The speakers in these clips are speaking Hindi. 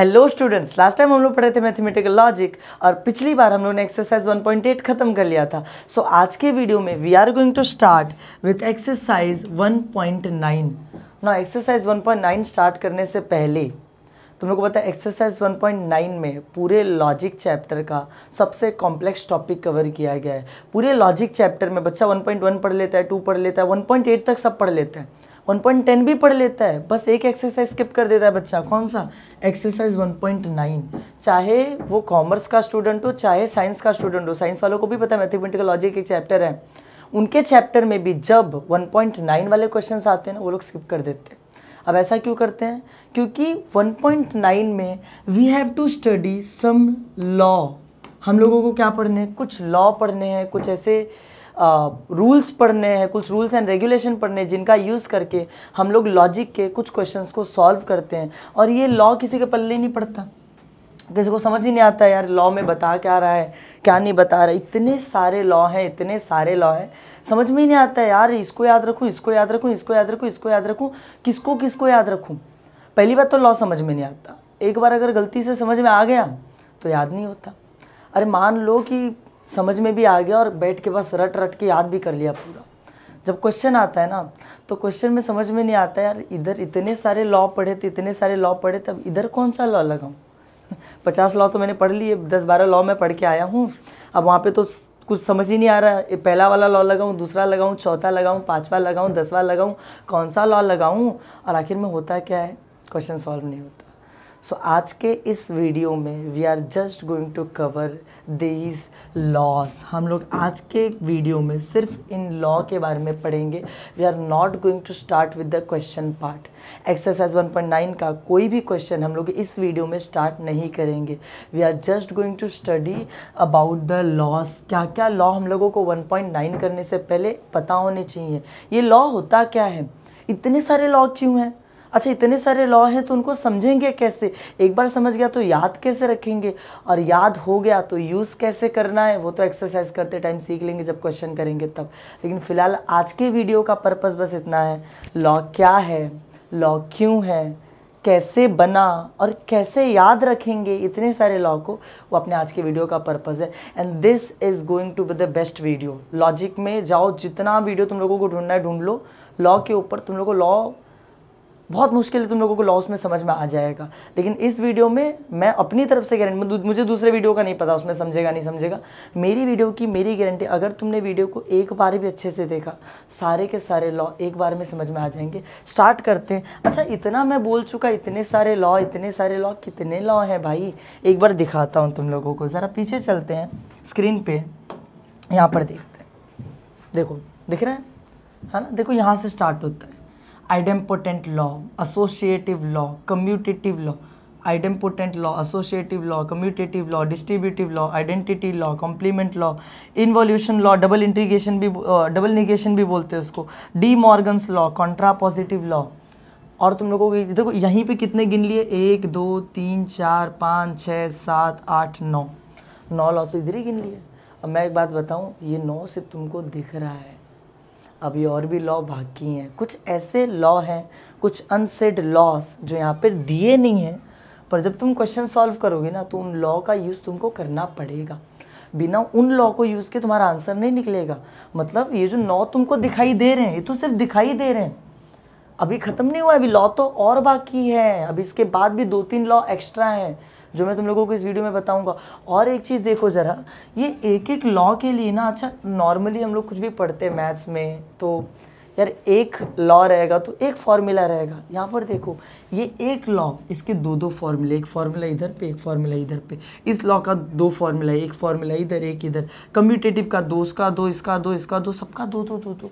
हेलो स्टूडेंट्स लास्ट टाइम हम लोग पढ़े थे मैथमेटिकल लॉजिक और पिछली बार हम लोग ने एक्सरसाइज 1.8 खत्म कर लिया था सो so, आज के वीडियो में we are going to start with exercise 1.9 ना एक्सरसाइज 1.9 स्टार्ट करने से पहले तुम लोग को पता है एक्सरसाइज 1.9 में पूरे लॉजिक चैप्टर का सबसे कॉम्प्लेक्स टॉपिक कवर किया गया है पूरे लॉजिक चैप्टर में बच्चा 1.1 पढ़ लेता है 2 पढ़ लेता है 1.8 तक सब पढ़ लेता है 1.10 भी पढ़ लेता है बस एक एक्सरसाइज स्किप कर देता है बच्चा कौन सा एक्सरसाइज 1.9 नाइन चाहे वो कॉमर्स का स्टूडेंट हो चाहे साइंस का स्टूडेंट हो साइंस वालों को भी पता है मैथमेटिकल लॉजिक के चैप्टर है उनके चैप्टर में भी जब वन पॉइंट नाइन वाले क्वेश्चन आते हैं ना वो लोग स्किप कर देते हैं अब ऐसा क्यों करते हैं क्योंकि वन में we have to study some law हम लोगों को क्या पढ़ने हैं कुछ लॉ पढ़ने हैं कुछ ऐसे रूल्स पढ़ने हैं कुछ रूल्स एंड रेगुलेशन पढ़ने हैं जिनका यूज़ करके हम लोग लॉजिक के कुछ क्वेश्चंस को सॉल्व करते हैं और ये लॉ किसी के पल्ले नहीं पड़ता किसी को समझ ही नहीं आता यार लॉ में बता क्या रहा है क्या नहीं बता रहा इतने सारे लॉ हैं इतने सारे लॉ हैं समझ में ही नहीं आता यार इसको याद रखूँ इसको याद रखूँ इसको याद रखूँ इसको याद रखूँ किसको किसको याद रखूँ पहली बात तो लॉ समझ में नहीं आता एक बार अगर गलती से समझ में आ गया तो याद नहीं होता अरे मान लो कि समझ में भी आ गया और बैठ के बस रट रट के याद भी कर लिया पूरा जब क्वेश्चन आता है ना तो क्वेश्चन में समझ में नहीं आता यार इधर इतने सारे लॉ पढ़े थे इतने सारे लॉ पढ़े थे इधर कौन सा लॉ लगाऊँ पचास लॉ तो मैंने पढ़ लिए दस बारह लॉ मैं पढ़ के आया हूँ अब वहाँ पे तो कुछ समझ ही नहीं आ रहा है पहला वाला लॉ लगाऊँ दूसरा लगाऊँ चौथा लगाऊँ पाँचवा लगाऊँ दसवा लगाऊँ कौन सा लॉ लगाऊँ और आखिर में होता क्या है क्वेश्चन सॉल्व नहीं होता सो so, आज के इस वीडियो में we are just going to cover these laws हम लोग आज के वीडियो में सिर्फ इन लॉ के बारे में पढ़ेंगे we are not going to start with the question part exercise 1.9 का कोई भी क्वेश्चन हम लोग इस वीडियो में स्टार्ट नहीं करेंगे we are just going to study about the laws क्या क्या लॉ हम लोगों को 1.9 करने से पहले पता होने चाहिए ये लॉ होता क्या है इतने सारे लॉ क्यों हैं अच्छा इतने सारे लॉ हैं तो उनको समझेंगे कैसे एक बार समझ गया तो याद कैसे रखेंगे और याद हो गया तो यूज़ कैसे करना है वो तो एक्सरसाइज करते टाइम सीख लेंगे जब क्वेश्चन करेंगे तब लेकिन फ़िलहाल आज के वीडियो का पर्पज़ बस इतना है लॉ क्या है लॉ क्यों है कैसे बना और कैसे याद रखेंगे इतने सारे लॉ को वो अपने आज के वीडियो का पर्पज़ है and this is going to be the best video logic में जाओ जितना वीडियो तुम लोगों को ढूंढना है ढूंढ लो लॉ के ऊपर तुम लोगों को लॉ बहुत मुश्किल है तुम लोगों को लॉस में समझ में आ जाएगा लेकिन इस वीडियो में मैं अपनी तरफ से गारंटी मुझे दूसरे वीडियो का नहीं पता उसमें समझेगा नहीं समझेगा मेरी वीडियो की मेरी गारंटी अगर तुमने वीडियो को एक बार भी अच्छे से देखा सारे के सारे लॉ एक बार में समझ में आ जाएंगे स्टार्ट करते हैं अच्छा इतना मैं बोल चुका इतने सारे लॉ इतने सारे लॉ कितने लॉ हैं भाई एक बार दिखाता हूँ तुम लोगों को ज़रा पीछे चलते हैं स्क्रीन पे यहाँ पर देखते हैं देखो दिख रहे हैं है हाँ ना देखो यहाँ से स्टार्ट होता है idempotent law associative law commutative law idempotent law associative law commutative law distributive law identity law complement law involution law double integration भी डबल निगेशन भी बोलते हैं उसको De Morgan's law contrapositive law और तुम लोगों को देखो यहीं पे कितने गिन लिए एक दो तीन चार पाँच छः सात आठ नौ नौ लॉ तो इधर ही गिन लिए अब मैं एक बात बताऊँ ये नौ सिर्फ तुमको दिख रहा है अभी और भी लॉ बाकी हैं कुछ ऐसे लॉ हैं कुछ अनसेड लॉस जो यहाँ पर दिए नहीं हैं पर जब तुम क्वेश्चन सॉल्व करोगे ना तो उन लॉ का यूज़ तुमको करना पड़ेगा बिना उन लॉ को यूज़ के तुम्हारा आंसर नहीं निकलेगा मतलब ये जो लॉ तुमको दिखाई दे रहे हैं ये तो सिर्फ दिखाई दे रहे हैं अभी ख़त्म नहीं हुआ अभी लॉ तो और बाकी है अभी इसके बाद भी दो तीन लॉ एक्स्ट्रा हैं जो मैं तुम लोगों को इस वीडियो में बताऊंगा और एक चीज़ देखो ज़रा ये एक एक लॉ के लिए ना अच्छा नॉर्मली हम लोग कुछ भी पढ़ते हैं मैथ्स में तो यार एक लॉ रहेगा तो एक फार्मूला रहेगा यहाँ पर देखो ये एक लॉ इसके दो दो फार्मूले एक फार्मूला इधर पे एक फार्मूला इधर पे इस लॉ का दो फार्मूला एक फार्मूला इधर एक इधर कम्यूटेटिव का दो उसका दो इसका दो इसका दो सबका दो दो दो दो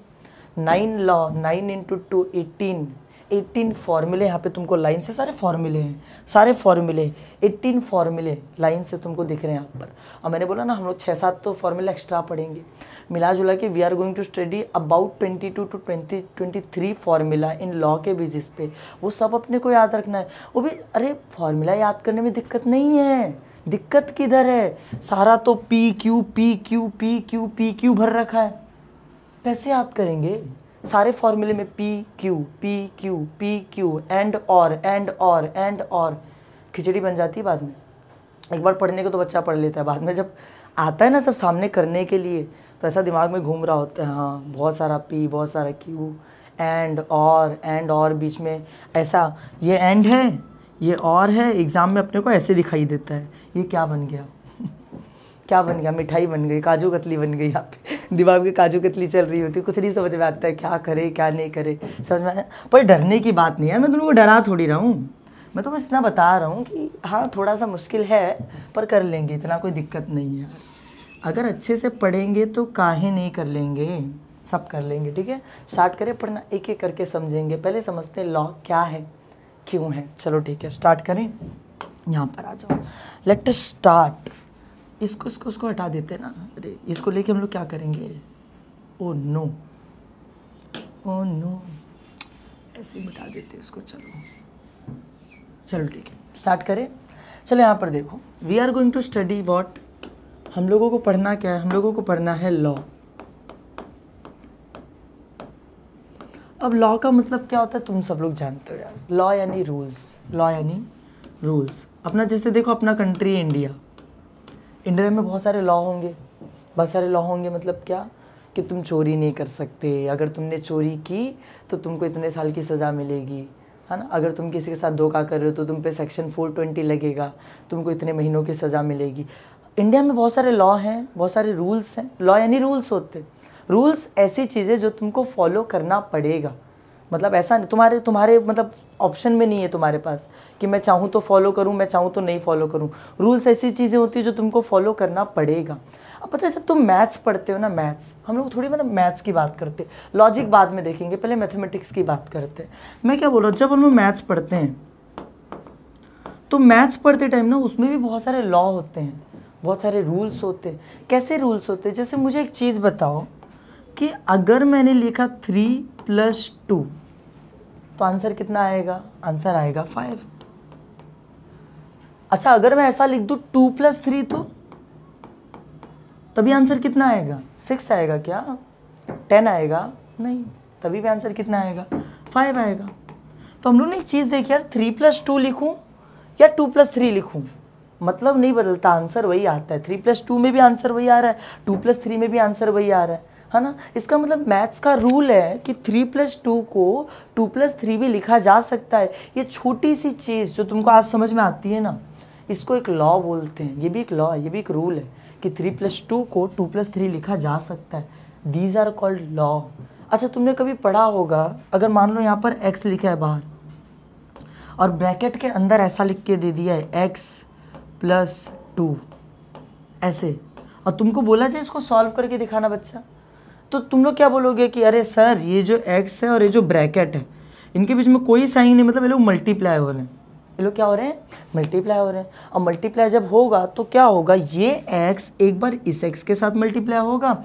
nine law nine into two eighteen eighteen फार्मूले यहाँ पे तुमको लाइन से सारे फार्मूले हैं सारे फार्मूले एट्टीन फार्मूले लाइन से तुमको दिख रहे हैं यहाँ पर और मैंने बोला ना हम लोग छः सात तो फार्मूला एक्स्ट्रा पढ़ेंगे मिला जुला के we are going to study about twenty two two twenty twenty three formula इन लॉ के बेसिस पे वो सब अपने को याद रखना है वो भी अरे फार्मूला याद करने में दिक्कत नहीं है दिक्कत किधर है सारा तो P Q P Q P Q P Q भर रखा है कैसे याद करेंगे सारे फॉर्मूले में P Q P Q P Q and और एंड और एंड और खिचड़ी बन जाती है बाद में एक बार पढ़ने को तो बच्चा पढ़ लेता है बाद में जब आता है ना सब सामने करने के लिए तो ऐसा दिमाग में घूम रहा होता है हाँ बहुत सारा पी बहुत सारा क्यू एंड और एंड और बीच में ऐसा ये एंड है ये और है एग्ज़ाम में अपने को ऐसे दिखाई देता है ये क्या बन गया क्या बन गया मिठाई बन गई काजू कतली बन गई यहाँ पे दिमाग की काजू कतली चल रही होती कुछ नहीं समझ में आता है क्या करे क्या नहीं करे समझ में पर डरने की बात नहीं है मैं तुम तो डरा थोड़ी रहा हूँ मैं तो बस इतना बता रहा हूँ कि हाँ थोड़ा सा मुश्किल है पर कर लेंगे इतना कोई दिक्कत नहीं है अगर अच्छे से पढ़ेंगे तो काहे नहीं कर लेंगे सब कर लेंगे ठीक है स्टार्ट करें पढ़ना एक एक करके समझेंगे पहले समझते हैं लॉ क्या है क्यों है चलो ठीक है स्टार्ट करें यहाँ पर आ जाओ लेट स्टार्ट इसको इसको उसको हटा देते ना अरे इसको लेके हम लोग क्या करेंगे ओ नो ओ नो ऐसे ही बता देते इसको चलो चलो ठीक है स्टार्ट करें चलो यहाँ पर देखो we are going to study what हम लोगों को पढ़ना क्या है हम लोगों को पढ़ना है लॉ अब लॉ का मतलब क्या होता है तुम सब लोग जानते हो यार लॉ यानी रूल्स लॉ यानी रूल्स अपना जैसे देखो अपना कंट्री इंडिया इंडिया में बहुत सारे लॉ होंगे बहुत सारे लॉ होंगे मतलब क्या कि तुम चोरी नहीं कर सकते अगर तुमने चोरी की तो तुमको इतने साल की सज़ा मिलेगी है ना अगर तुम किसी के साथ धोखा कर रहे हो तो तुम पे सेक्शन फोर ट्वेंटी लगेगा तुमको इतने महीनों की सज़ा मिलेगी इंडिया में बहुत सारे लॉ हैं बहुत सारे रूल्स हैं लॉ यानी रूल्स होते रूल्स ऐसी चीज़ें जो तुमको फॉलो करना पड़ेगा मतलब ऐसा नहीं तुम्हारे तुम्हारे मतलब ऑप्शन में नहीं है तुम्हारे पास कि मैं चाहूँ तो फॉलो करूँ मैं चाहूँ तो नहीं फॉलो करूँ रूल्स ऐसी चीज़ें होती हैं जो तुमको फॉलो करना पड़ेगा अब पता है जब तुम मैथ्स पढ़ते हो ना मैथ्स हम लोग थोड़ी मतलब मैथ्स की बात करते हैं लॉजिक बाद में देखेंगे पहले मैथमेटिक्स की बात करते हैं मैं क्या बोल रहा हूँ जब हम लोग मैथ्स पढ़ते हैं तो मैथ्स पढ़ते टाइम ना उसमें भी बहुत सारे लॉ होते हैं बहुत सारे रूल्स होते हैं कैसे रूल्स होते हैं जैसे मुझे एक चीज़ बताओ कि अगर मैंने लिखा थ्री प्लस टू तो आंसर कितना आएगा आंसर आएगा फाइव अच्छा अगर मैं ऐसा लिख दू टू प्लस थ्री तो तभी आंसर कितना आएगा सिक्स आएगा क्या टेन आएगा नहीं तभी भी आंसर कितना आएगा फाइव आएगा तो हम लोग ने एक चीज़ देखी यार थ्री प्लस टू लिखूँ या टू प्लस थ्री लिखूँ मतलब नहीं बदलता आंसर वही आता है थ्री प्लस टू में भी आंसर वही आ रहा है टू प्लस थ्री में भी आंसर वही आ रहा है है ना इसका मतलब मैथ्स का रूल है कि थ्री प्लस टू को टू प्लस थ्री भी लिखा जा सकता है ये छोटी सी चीज़ जो तुमको आज समझ में आती है ना इसको एक लॉ बोलते हैं ये भी एक लॉ है ये भी एक रूल है कि थ्री प्लस टू को टू प्लस थ्री लिखा जा सकता है दीज आर कॉल्ड लॉ अच्छा तुमने कभी पढ़ा होगा अगर मान लो यहाँ पर एक्स लिखा है बाहर और ब्रैकेट के अंदर ऐसा लिख के दे दिया है एक्स प्लस टू ऐसे और तुमको बोला जाए इसको सॉल्व करके दिखाना बच्चा तो तुम लोग क्या बोलोगे कि अरे सर ये जो एक्स है और ये जो ब्रैकेट है इनके बीच में कोई साइन नहीं मतलब ये लोग मल्टीप्लाई हो रहे हैं ये लोग क्या हो रहे हैं मल्टीप्लाई हो रहे हैं और मल्टीप्लाई जब होगा तो क्या होगा ये एक्स एक बार इस एक्स के साथ मल्टीप्लाई होगा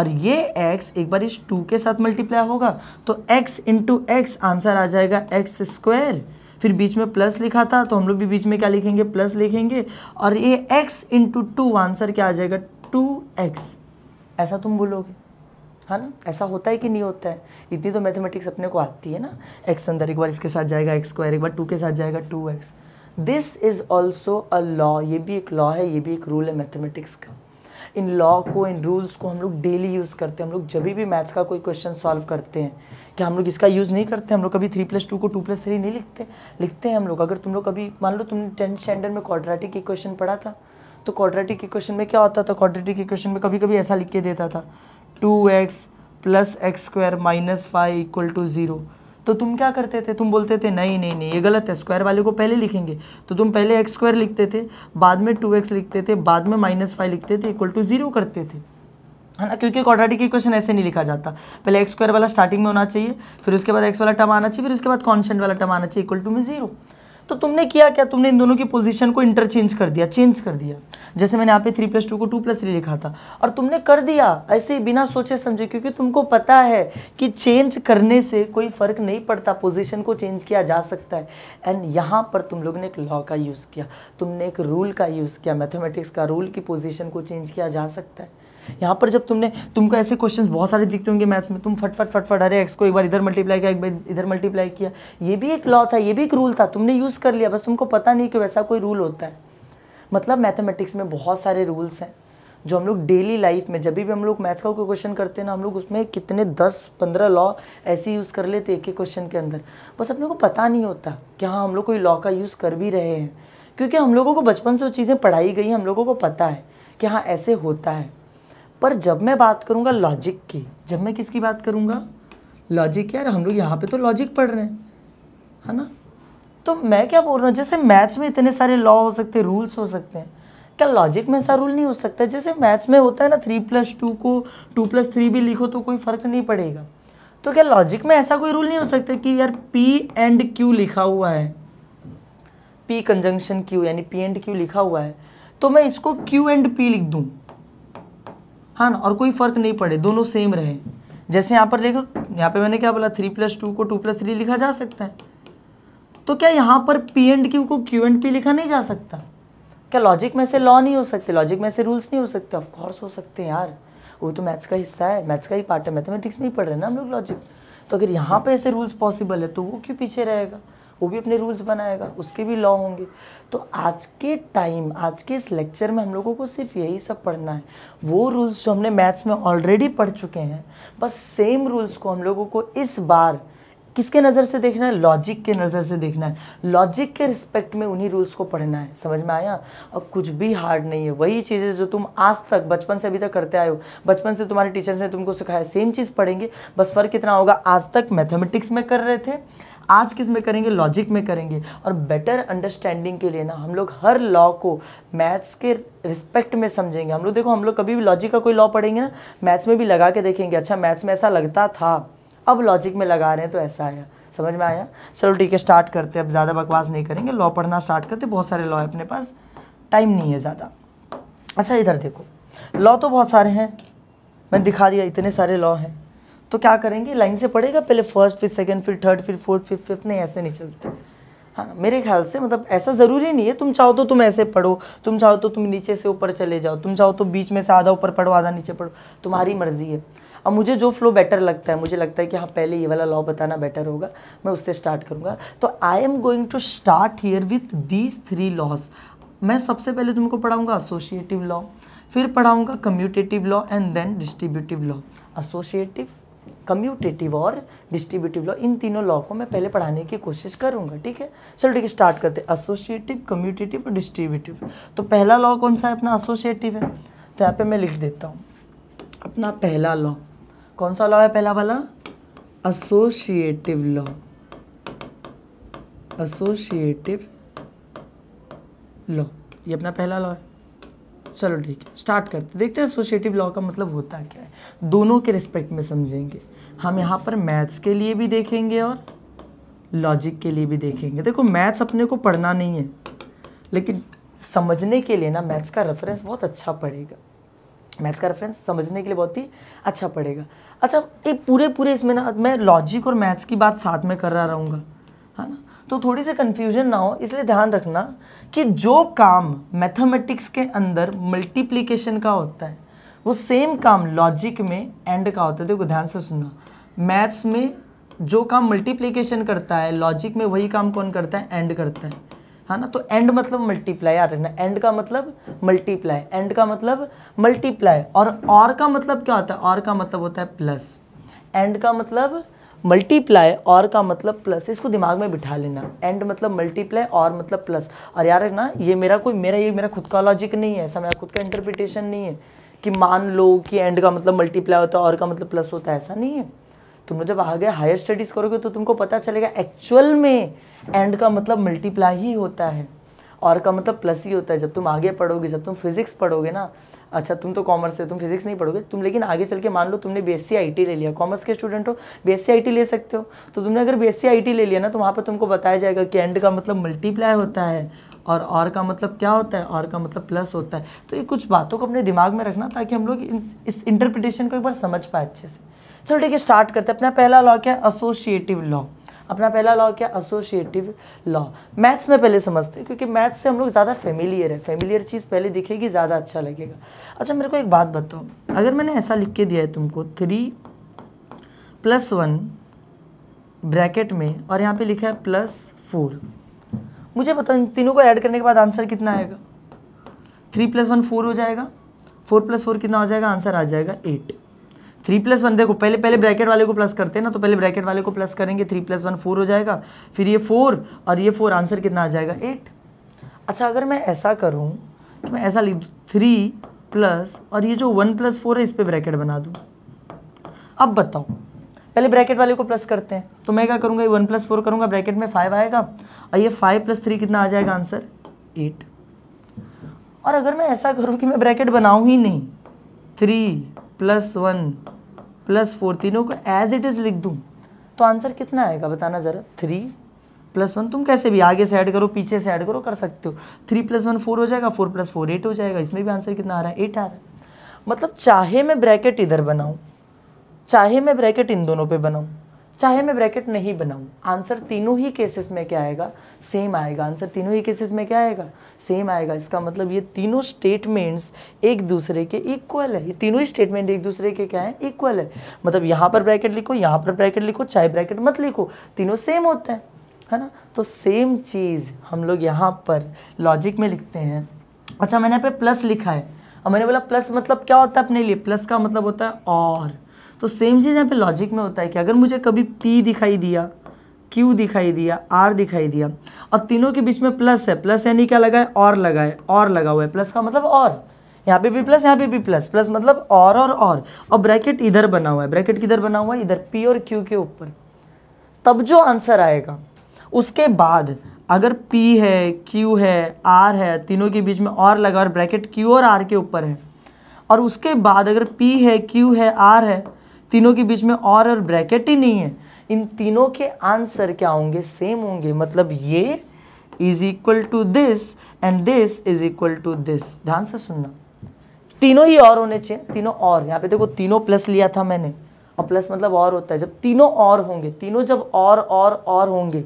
और ये एक्स एक बार इस टू के साथ मल्टीप्लाई होगा तो एक्स इंटू एक्स आंसर आ जाएगा एक्स स्क्वायर फिर बीच में प्लस लिखा था तो हम लोग भी बीच में क्या लिखेंगे प्लस लिखेंगे और ये एक्स इंटू टू आंसर क्या आ जाएगा टू एक्स ऐसा तुम बोलोगे है हाँ ना ऐसा होता है कि नहीं होता है इतनी तो मैथमेटिक्स अपने को आती है ना एक्स अंदर एक बार इसके साथ जाएगा एक्स स्क्वायर एक बार टू के साथ जाएगा two X this is also a law ये भी एक लॉ है ये भी एक रूल है मैथमेटिक्स का इन लॉ को इन रूल्स को हम लोग डेली यूज़ करते हैं हम लोग जब भी मैथ्स का कोई क्वेश्चन सॉल्व करते हैं क्या हम लोग इसका यूज़ नहीं करते हम लोग कभी थ्री प्लस टू को टू प्लस थ्री नहीं लिखते लिखते हैं हम लोग अगर तुम लोग कभी मान लो तुमने टेंथ स्टैंडर्ड में क्वाड्रेटिक इक्वेशन पढ़ा था तो क्वाड्रेटिक इक्वेशन में क्या होता था क्वाड्रेटिक इक्वेशन में कभी कभी ऐसा लिख के देता था two X plus X square minus five equal to zero तो तुम क्या करते थे तुम बोलते थे नहीं नहीं नहीं ये गलत है स्क्वायर वाले को पहले लिखेंगे तो तुम पहले एक्स स्क्वायर लिखते थे बाद में टू एक्स लिखते थे बाद में माइनस फाइव लिखते थे इक्वल टू ज़ीरो करते थे है ना क्योंकि क्वाड्रेटिक इक्वेशन ऐसे नहीं लिखा जाता पहले एक्स स्क्वायर वाला स्टार्टिंग में होना चाहिए फिर उसके बाद एक्स वाला टर्म आना चाहिए फिर उसके बाद कॉन्स्टेंट वाला टर्म आना चाहिए इक्वल टू में जीरो तो तुमने किया क्या तुमने इन दोनों की पोजीशन को इंटरचेंज कर दिया चेंज कर दिया जैसे मैंने यहाँ पे थ्री प्लस टू को टू प्लस थ्री लिखा था और तुमने कर दिया ऐसे ही बिना सोचे समझे क्योंकि तुमको पता है कि चेंज करने से कोई फ़र्क नहीं पड़ता पोजीशन को चेंज किया जा सकता है एंड यहाँ पर तुम लोग ने एक लॉ का यूज़ किया तुमने एक रूल का यूज़ किया मैथमेटिक्स का रूल की पोजिशन को चेंज किया जा सकता है यहाँ पर जब तुमने तुमको ऐसे क्वेश्चंस बहुत सारे दिखते होंगे मैथ्स में तुम फटफट फटफट अरे एक्स को एक बार इधर मल्टीप्लाई किया एक बार इधर मल्टीप्लाई किया ये भी एक लॉ था ये भी एक रूल था तुमने यूज़ कर लिया बस तुमको पता नहीं कि वैसा कोई रूल होता है मतलब मैथमेटिक्स में बहुत सारे रूल्स हैं जो हम लोग डेली लाइफ में जब भी हम लोग मैथ्स का कोई क्वेश्चन करते हैं ना हम लोग उसमें कितने दस पंद्रह लॉ ऐसे यूज़ कर लेते एक एक क्वेश्चन के अंदर बस अपने को पता नहीं होता कि हाँ हम लोग कोई लॉ का यूज़ कर भी रहे हैं क्योंकि हम लोगों को बचपन से वो चीज़ें पढ़ाई गई हम लोगों को पता है कि हाँ ऐसे होता है पर जब मैं बात करूँगा लॉजिक की जब मैं किसकी बात करूँगा लॉजिक यार हम लोग यहाँ पे तो लॉजिक पढ़ रहे हैं है ना तो मैं क्या बोल रहा हूँ जैसे मैथ्स में इतने सारे लॉ हो सकते हैं रूल्स हो सकते हैं क्या लॉजिक में ऐसा रूल नहीं हो सकता जैसे मैथ्स में होता है ना थ्री प्लस टू को टू प्लस थ्री भी लिखो तो कोई फ़र्क नहीं पड़ेगा तो क्या लॉजिक में ऐसा कोई रूल नहीं हो सकता कि यार पी एंड क्यू लिखा हुआ है पी कंजंक्शन क्यू यानी पी एंड क्यू लिखा हुआ है तो मैं इसको क्यू एंड पी लिख दूँ हाँ ना और कोई फ़र्क नहीं पड़े दोनों सेम रहे जैसे यहाँ पर देखो यहाँ पे मैंने क्या बोला थ्री प्लस टू को टू प्लस थ्री लिखा जा सकता है तो क्या यहाँ पर पी एंड क्यू को क्यू एंड पी लिखा नहीं जा सकता क्या लॉजिक में से लॉ नहीं हो सकते लॉजिक में से रूल्स नहीं हो सकते ऑफकोर्स हो सकते हैं यार वो तो मैथ्स का हिस्सा है मैथ्स का ही पार्ट है मैथमेटिक्स में ही पढ़ रहे हैं ना हम लोग लॉजिक तो अगर यहाँ पे ऐसे रूल्स पॉसिबल है तो वो क्यों पीछे रहेगा वो भी अपने रूल्स बनाएगा उसके भी लॉ होंगे तो आज के टाइम आज के इस लेक्चर में हम लोगों को सिर्फ यही सब पढ़ना है वो रूल्स जो हमने मैथ्स में ऑलरेडी पढ़ चुके हैं बस सेम रूल्स को हम लोगों को इस बार किसके नज़र से देखना है लॉजिक के नज़र से देखना है लॉजिक के रिस्पेक्ट में उन्हीं रूल्स को पढ़ना है समझ में आया और कुछ भी हार्ड नहीं है वही चीज़ें जो तुम आज तक बचपन से अभी तक करते आए हो बचपन से तुम्हारे टीचर्स ने तुमको सिखाया सेम चीज़ पढ़ेंगे बस फ़र्क कितना होगा आज तक मैथमेटिक्स में कर रहे थे आज किस में करेंगे लॉजिक में करेंगे और बेटर अंडरस्टैंडिंग के लिए ना हम लोग हर लॉ को मैथ्स के रिस्पेक्ट में समझेंगे हम लोग देखो हम लोग कभी भी लॉजिक का कोई लॉ पढ़ेंगे ना मैथ्स में भी लगा के देखेंगे अच्छा मैथ्स में ऐसा लगता था अब लॉजिक में लगा रहे हैं तो ऐसा आया समझ में आया चलो ठीक है स्टार्ट करते अब ज़्यादा बकवास नहीं करेंगे लॉ पढ़ना स्टार्ट करते बहुत सारे लॉ है अपने पास टाइम नहीं है ज़्यादा अच्छा इधर देखो लॉ तो बहुत सारे हैं मैंने दिखा दिया इतने सारे लॉ हैं तो क्या करेंगे लाइन से पढ़ेगा पहले फर्स्ट फिर सेकंड फिर थर्ड फिर फोर्थ फिर फिफ्थ नहीं ऐसे नहीं चलते हाँ मेरे ख्याल से मतलब ऐसा ज़रूरी नहीं है तुम चाहो तो तुम ऐसे पढ़ो तुम चाहो तो तुम नीचे से ऊपर चले जाओ तुम चाहो तो बीच में से आधा ऊपर पढ़ो आधा नीचे पढ़ो तुम्हारी मर्ज़ी है अब मुझे जो फ्लो बेटर लगता है मुझे लगता है कि हाँ पहले ये वाला लॉ बताना बेटर होगा मैं उससे स्टार्ट करूँगा तो I am going to start here with these three laws मैं सबसे पहले तुमको पढ़ाऊँगा एसोसिएटिव लॉ फिर पढ़ाऊँगा commutative law and then distributive law associative commutative और डिस्ट्रीब्यूटिव लॉ इन तीनों लॉ को मैं पहले पढ़ाने की कोशिश करूंगा ठीक है चलो ठीक है स्टार्ट करते हैं एसोसिएटिव कम्यूटेटिव और डिस्ट्रीब्यूटिव तो पहला लॉ कौन सा है अपना एसोसिएटिव है तो यहाँ पे मैं लिख देता हूँ अपना पहला लॉ कौन सा लॉ है पहला वाला एसोसिएटिव लॉ एसोसिएटिव लॉ ये अपना पहला लॉ है चलो ठीक है स्टार्ट करते देखते हैं एसोसिएटिव लॉ का मतलब होता क्या है दोनों के रिस्पेक्ट में समझेंगे हम यहाँ पर मैथ्स के लिए भी देखेंगे और लॉजिक के लिए भी देखेंगे देखो मैथ्स अपने को पढ़ना नहीं है लेकिन समझने के लिए ना मैथ्स का रेफरेंस बहुत अच्छा पड़ेगा मैथ्स का रेफरेंस समझने के लिए बहुत ही अच्छा पड़ेगा अच्छा एक पूरे पूरे इसमें ना मैं लॉजिक और मैथ्स की बात साथ में कर रहा रहूँगा है ना तो थोड़ी सी कन्फ्यूजन ना हो इसलिए ध्यान रखना कि जो काम मैथमेटिक्स के अंदर मल्टीप्लीकेशन का होता है वो सेम काम लॉजिक में एंड का होता है देखो ध्यान से सुनना मैथ्स में जो काम मल्टीप्लीकेशन करता है लॉजिक में वही काम कौन करता है एंड करता है हाँ ना तो एंड मतलब मल्टीप्लाई याद रखना एंड का मतलब मल्टीप्लाई एंड का मतलब मल्टीप्लाई और और का मतलब क्या होता है और का मतलब होता है प्लस एंड का मतलब मल्टीप्लाई और का मतलब प्लस इसको दिमाग में बिठा लेना एंड मतलब मल्टीप्लाई और मतलब प्लस और यार ना ये मेरा कोई मेरा ये मेरा खुद का लॉजिक नहीं है ऐसा मेरा खुद का इंटरप्रिटेशन नहीं है कि मान लो कि एंड का मतलब मल्टीप्लाई होता है और का मतलब प्लस होता है ऐसा नहीं है तुम लोग जब आगे हायर स्टडीज़ करोगे तो तुमको पता चलेगा एक्चुअल में एंड का मतलब मल्टीप्लाई ही होता है और का मतलब प्लस ही होता है जब तुम आगे पढ़ोगे जब तुम फिजिक्स पढ़ोगे ना अच्छा तुम तो कॉमर्स है तुम फिजिक्स नहीं पढ़ोगे तुम लेकिन आगे चल के मान लो तुमने B S C I T ले लिया कॉमर्स के स्टूडेंट हो B S C I T ले सकते हो तो तुमने अगर B S C I T ले लिया ना तो वहाँ पर तुमको बताया जाएगा कि एंड का मतलब मल्टीप्लाई होता है और और का मतलब क्या होता है और का मतलब प्लस होता है तो ये कुछ बातों को अपने दिमाग में रखना ताकि हम लोग इस इंटरप्रिटेशन को एक बार समझ पाए अच्छे से चलो ठीक है स्टार्ट करते हैं अपना पहला लॉ क्या है लॉ अपना पहला लॉ क्या एसोशिएटिव लॉ मैथ्स में पहले समझते हैं क्योंकि मैथ्स से हम लोग ज़्यादा फेमिलियर है फेमिलियर चीज़ पहले दिखेगी ज़्यादा अच्छा लगेगा अच्छा मेरे को एक बात बताओ अगर मैंने ऐसा लिख के दिया है तुमको थ्री प्लस वन ब्रैकेट में और यहाँ पे लिखा है प्लस फोर मुझे बताओ इन तीनों को ऐड करने के बाद आंसर कितना आएगा थ्री प्लस वन फोर हो जाएगा फोर प्लस फोर कितना हो जाएगा आंसर आ जाएगा एट थ्री प्लस वन देखो पहले पहले ब्रैकेट वाले को प्लस करते हैं ना तो पहले ब्रैकेट वाले को प्लस करेंगे थ्री प्लस वन फोर हो जाएगा फिर ये फोर और ये फोर आंसर कितना आ जाएगा एट अच्छा अगर मैं ऐसा करूँ कि मैं ऐसा लिख दूँ थ्री प्लस और ये जो वन प्लस फोर है इस पर ब्रैकेट बना दूँ अब बताओ पहले ब्रैकेट वाले को प्लस करते हैं तो मैं क्या करूँगा ये वन प्लस फोर करूँगा ब्रैकेट में फाइव आएगा और ये फाइव प्लस थ्री कितना आ जाएगा आंसर एट और अगर मैं ऐसा करूँ कि मैं ब्रैकेट बनाऊँ ही नहीं three plus one plus four तीनों को एज इट इज़ लिख दूँ तो आंसर कितना आएगा बताना ज़रा थ्री प्लस वन तुम कैसे भी आगे से ऐड करो पीछे से ऐड करो कर सकते हो थ्री प्लस वन फोर हो जाएगा फोर प्लस फोर एट हो जाएगा इसमें भी आंसर कितना आ रहा है एट आ रहा है मतलब चाहे मैं ब्रैकेट इधर बनाऊँ चाहे मैं ब्रैकेट इन दोनों पे बनाऊँ चाहे मैं ब्रैकेट नहीं बनाऊं आंसर तीनों ही केसेस में क्या आएगा सेम आएगा आंसर तीनों ही केसेस में क्या आएगा सेम आएगा इसका मतलब ये तीनों स्टेटमेंट्स एक दूसरे के इक्वल है ये तीनों ही स्टेटमेंट एक दूसरे के क्या है इक्वल है मतलब यहाँ पर ब्रैकेट लिखो यहाँ पर ब्रैकेट लिखो चाहे ब्रैकेट मत लिखो तीनों सेम होते हैं है ना तो सेम चीज़ हम लोग यहाँ पर लॉजिक में लिखते हैं अच्छा मैंने यहाँ पर प्लस लिखा है और मैंने बोला प्लस मतलब क्या होता है अपने लिए प्लस का मतलब होता है और तो सेम चीज़ यहाँ पे लॉजिक में होता है कि अगर मुझे कभी P दिखाई दिया Q दिखाई दिया R दिखाई दिया और तीनों के बीच में प्लस है प्लस यानी क्या लगा है और लगा है और लगा हुआ है प्लस का मतलब और यहाँ पे भी प्लस यहाँ पे भी प्लस प्लस मतलब और और और और ब्रैकेट इधर बना हुआ है ब्रैकेट किधर बना हुआ है इधर P और Q के ऊपर तब जो आंसर आएगा उसके बाद अगर P है Q है R है तीनों के बीच में और लगा और ब्रैकेट Q और R के ऊपर है और उसके बाद अगर P है Q है R है तीनों के बीच में और और ब्रैकेट ही नहीं है इन तीनों के आंसर क्या होंगे सेम होंगे मतलब ये is equal to this and this is equal to this ध्यान से सुनना तीनों ही और होने चाहिए तीनों और यहाँ पे देखो तीनों प्लस लिया था मैंने और प्लस मतलब और होता है जब तीनों और होंगे तीनों जब और और और होंगे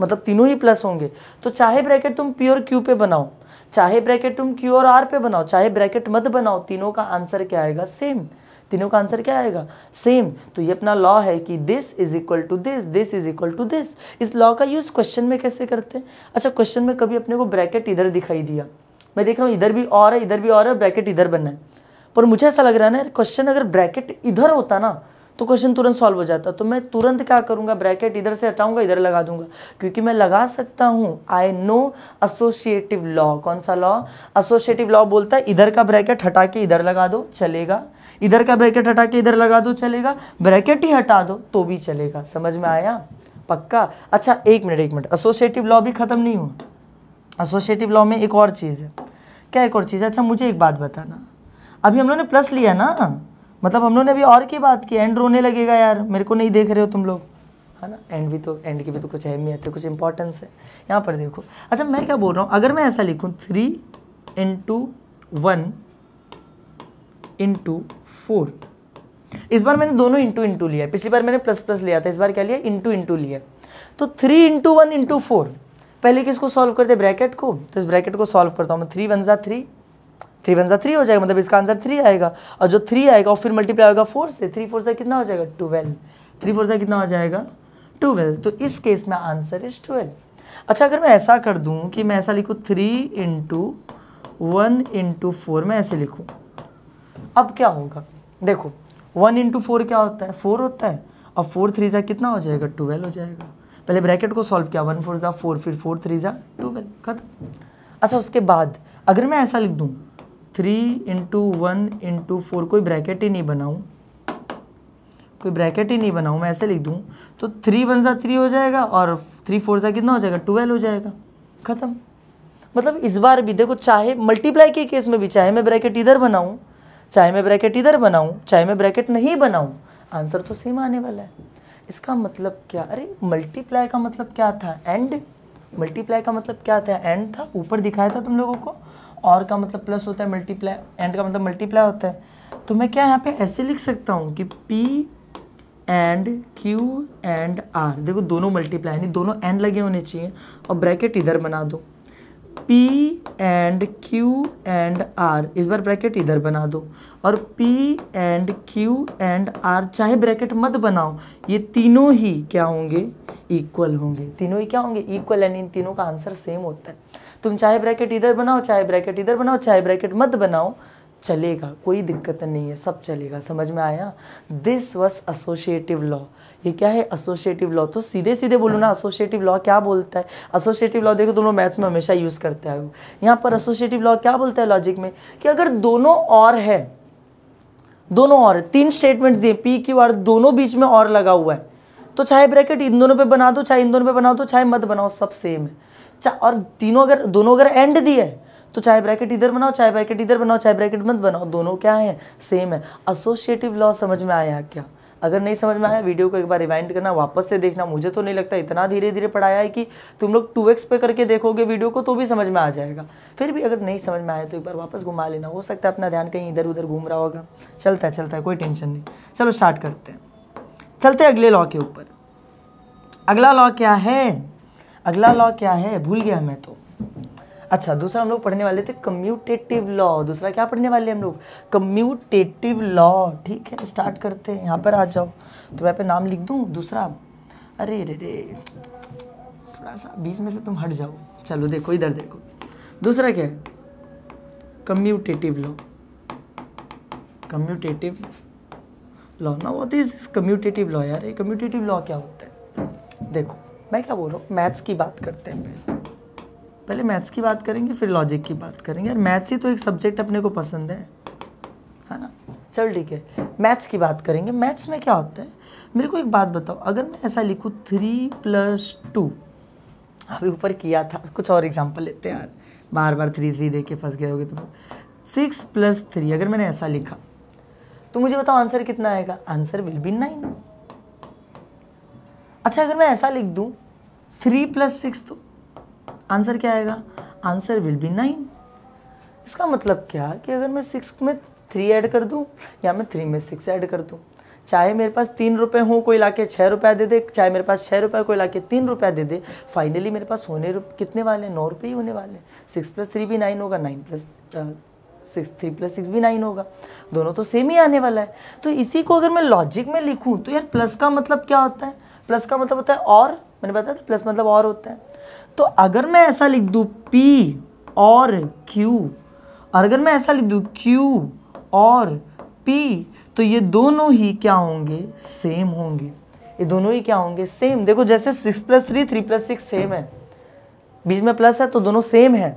मतलब तीनों ही प्लस होंगे तो चाहे ब्रैकेट तुम पी और क्यू पे बनाओ चाहे ब्रैकेट तुम क्यू और आर पे बनाओ चाहे ब्रैकेट मत बनाओ तीनों का आंसर क्या आएगा सेम तीनों का आंसर क्या आएगा सेम तो ये अपना लॉ है कि this is equal to this this is equal to this इस लॉ का यूज़ क्वेश्चन में कैसे करते हैं अच्छा क्वेश्चन में कभी अपने को ब्रैकेट इधर दिखाई दिया मैं देख रहा हूँ इधर भी और है इधर भी और है ब्रैकेट इधर बनना है पर मुझे ऐसा लग रहा है ना क्वेश्चन अगर ब्रैकेट इधर होता ना तो क्वेश्चन तुरंत सॉल्व हो जाता तो मैं तुरंत क्या करूँगा ब्रैकेट इधर से हटाऊंगा इधर लगा दूंगा क्योंकि मैं लगा सकता हूँ आई नो असोसिएटिव लॉ कौन सा लॉ एसोशिएटिव लॉ बोलता है इधर का ब्रैकेट हटा के इधर लगा दो चलेगा इधर का ब्रैकेट हटा के इधर लगा दो चलेगा ब्रैकेट ही हटा दो तो भी चलेगा समझ में आया पक्का अच्छा एक मिनट एक मिनट एसोसिएटिव लॉ भी ख़त्म नहीं हुआ एसोसिएटिव लॉ में एक और चीज़ है क्या एक और चीज़ है अच्छा मुझे एक बात बताना अभी हम लोग ने प्लस लिया ना मतलब हम लोग ने अभी और की बात की एंड रोने लगेगा यार मेरे को नहीं देख रहे हो तुम लोग है ना एंड भी तो एंड की भी तो कुछ अहमियत है कुछ इंपॉर्टेंस है यहाँ पर देखो अच्छा मैं क्या बोल रहा हूँ अगर मैं ऐसा लिखूँ three into one into four इस बार मैंने दोनों इंटू इंटू लिया पिछली बार मैंने प्लस प्लस लिया था इस बार क्या लिया इंटू इंटू लिया तो three into one into four पहले किसको सॉल्व करते ब्रैकेट को तो इस ब्रैकेट को सॉल्व करता हूँ मैं थ्री वन ज़ा थ्री थ्री वन ज़ा थ्री हो जाएगा मतलब इसका आंसर थ्री आएगा और जो थ्री आएगा और फिर मल्टीप्लाई होगा फोर से थ्री फोर से कितना हो जाएगा ट्वेल्व थ्री फोर से कितना हो जाएगा ट्वेल्व तो इस केस में आंसर इज ट्वेल्व अच्छा अगर मैं ऐसा कर दूँ कि मैं ऐसा लिखूँ three into one into four मैं ऐसे लिखूँ अब क्या होगा देखो वन इंटू फोर क्या होता है फोर होता है और फोर थ्री ज़ा कितना हो जाएगा ट्वेल्व हो जाएगा पहले ब्रैकेट को सॉल्व किया वन फोर ज़ा फोर फिर फोर थ्री ज़ा ट्वेल्व खत्म अच्छा उसके बाद अगर मैं ऐसा लिख दूँ three into one into four कोई ब्रैकेट ही नहीं बनाऊँ कोई ब्रैकेट ही नहीं बनाऊँ मैं ऐसे लिख दूँ तो थ्री वन ज़ा थ्री हो जाएगा और थ्री फोर ज़ा कितना हो जाएगा ट्वेल्व हो जाएगा ख़त्म मतलब इस बार भी देखो चाहे मल्टीप्लाई के केस में भी चाहे मैं ब्रैकेट इधर बनाऊँ चाहे मैं ब्रैकेट इधर बनाऊँ चाहे मैं ब्रैकेट नहीं बनाऊँ आंसर तो सेम आने वाला है इसका मतलब क्या अरे मल्टीप्लाई का मतलब क्या था एंड मल्टीप्लाई का मतलब क्या था एंड था ऊपर दिखाया था तुम लोगों को और का मतलब प्लस होता है मल्टीप्लाई एंड का मतलब मल्टीप्लाई होता है तो मैं क्या यहाँ पे ऐसे लिख सकता हूँ कि P and Q and R देखो दोनों मल्टीप्लाई यानी दोनों एंड लगे होने चाहिए और ब्रैकेट इधर बना दो P and Q and R इस बार ब्रैकेट इधर बना दो और P and Q and R चाहे ब्रैकेट मत बनाओ ये तीनों ही क्या होंगे इक्वल होंगे तीनों ही क्या होंगे इक्वल एंड इन तीनों का आंसर सेम होता है तुम चाहे ब्रैकेट इधर बनाओ चाहे ब्रैकेट इधर बनाओ चाहे ब्रैकेट मत बनाओ चलेगा कोई दिक्कत नहीं है सब चलेगा समझ में आया दिस वॉज एसोशिएटिव लॉ ये क्या है एसोशिएटिव लॉ तो सीधे सीधे बोलो ना एसोशिएटिव लॉ क्या बोलता है एसोशिएटिव लॉ देखो तुम लोग मैथ्स में हमेशा यूज़ करते आए हो यहाँ पर एसोशिएटिव लॉ क्या बोलता है लॉजिक में कि अगर दोनों और है दोनों और तीन स्टेटमेंट्स दिए पी क्यू आर दोनों बीच में और लगा हुआ है तो चाहे ब्रैकेट इन दोनों पे बना दो चाहे इन दोनों पे बना दो चाहे मत बनाओ सब सेम है और तीनों अगर दोनों अगर एंड दिए तो चाहे ब्रैकेट इधर बनाओ चाहे ब्रैकेट इधर बनाओ चाहे ब्रैकेट मत बनाओ दोनों क्या है सेम है एसोशिएटिव लॉ समझ में आया क्या अगर नहीं समझ में आया वीडियो को एक बार रिवाइंड करना वापस से देखना मुझे तो नहीं लगता इतना धीरे धीरे पढ़ाया है कि तुम लोग टू एक्स पे करके देखोगे वीडियो को तो भी समझ में आ जाएगा फिर भी अगर नहीं समझ में आया तो एक बार वापस घुमा लेना हो सकता है अपना ध्यान कहीं इधर उधर घूम रहा होगा चलता है चलता है कोई टेंशन नहीं चलो स्टार्ट करते हैं चलते हैं अगले लॉ के ऊपर अगला लॉ क्या है अगला लॉ क्या है भूल गया मैं तो अच्छा दूसरा हम लोग पढ़ने वाले थे कम्यूटेटिव लॉ दूसरा क्या पढ़ने वाले हम लोग कम्यूटेटिव लॉ ठीक है स्टार्ट करते हैं यहाँ पर आ जाओ तो यहाँ पे नाम लिख दूँ दूसरा अरे रे रे थोड़ा सा बीच में से तुम हट जाओ चलो देखो इधर देखो दूसरा क्या है कम्यूटेटिव लॉ कम्यूटेटिव लॉ ना वॉट इज कम्यूटेटिव लॉ यार कम्यूटेटिव लॉ क्या होता है देखो मैं क्या बोल रहा हूँ मैथ्स की बात करते हैं पहले पहले मैथ्स की बात करेंगे फिर लॉजिक की बात करेंगे यार मैथ्स ही तो एक सब्जेक्ट अपने को पसंद है है ना चल ठीक है मैथ्स की बात करेंगे मैथ्स में क्या होता है मेरे को एक बात बताओ अगर मैं ऐसा लिखूँ थ्री प्लस टू अभी ऊपर किया था कुछ और एग्जाम्पल लेते हैं यार बार बार थ्री थ्री दे के फंस गए होगे तुम सिक्स प्लस थ्री अगर मैंने ऐसा लिखा तो मुझे बताओ आंसर कितना आएगा आंसर विल बी नाइन अच्छा अगर मैं ऐसा लिख दूँ थ्री प्लस सिक्स तो आंसर क्या आएगा आंसर विल बी नाइन इसका मतलब क्या कि अगर मैं सिक्स में थ्री ऐड कर दूँ या मैं थ्री में सिक्स ऐड कर दूँ चाहे मेरे पास तीन रुपये हों कोई ला के छः रुपया दे दे चाहे मेरे पास छः रुपये कोई ला के तीन रुपया दे दे फाइनली मेरे पास होने कितने वाले हैं नौ रुपये ही होने वाले हैं सिक्स प्लस थ्री भी नाइन होगा nine plus six three plus six भी नाइन होगा दोनों तो सेम ही आने वाला है तो इसी को अगर मैं लॉजिक में लिखूँ तो यार प्लस का मतलब क्या होता है प्लस का मतलब होता है और मैंने बताया था प्लस मतलब और होता है तो अगर मैं ऐसा लिख दूँ पी और क्यू और अगर मैं ऐसा लिख दूँ क्यू और पी तो ये दोनों ही क्या होंगे सेम होंगे ये दोनों ही क्या होंगे सेम देखो जैसे six plus three three plus six same है बीच में प्लस है तो दोनों सेम है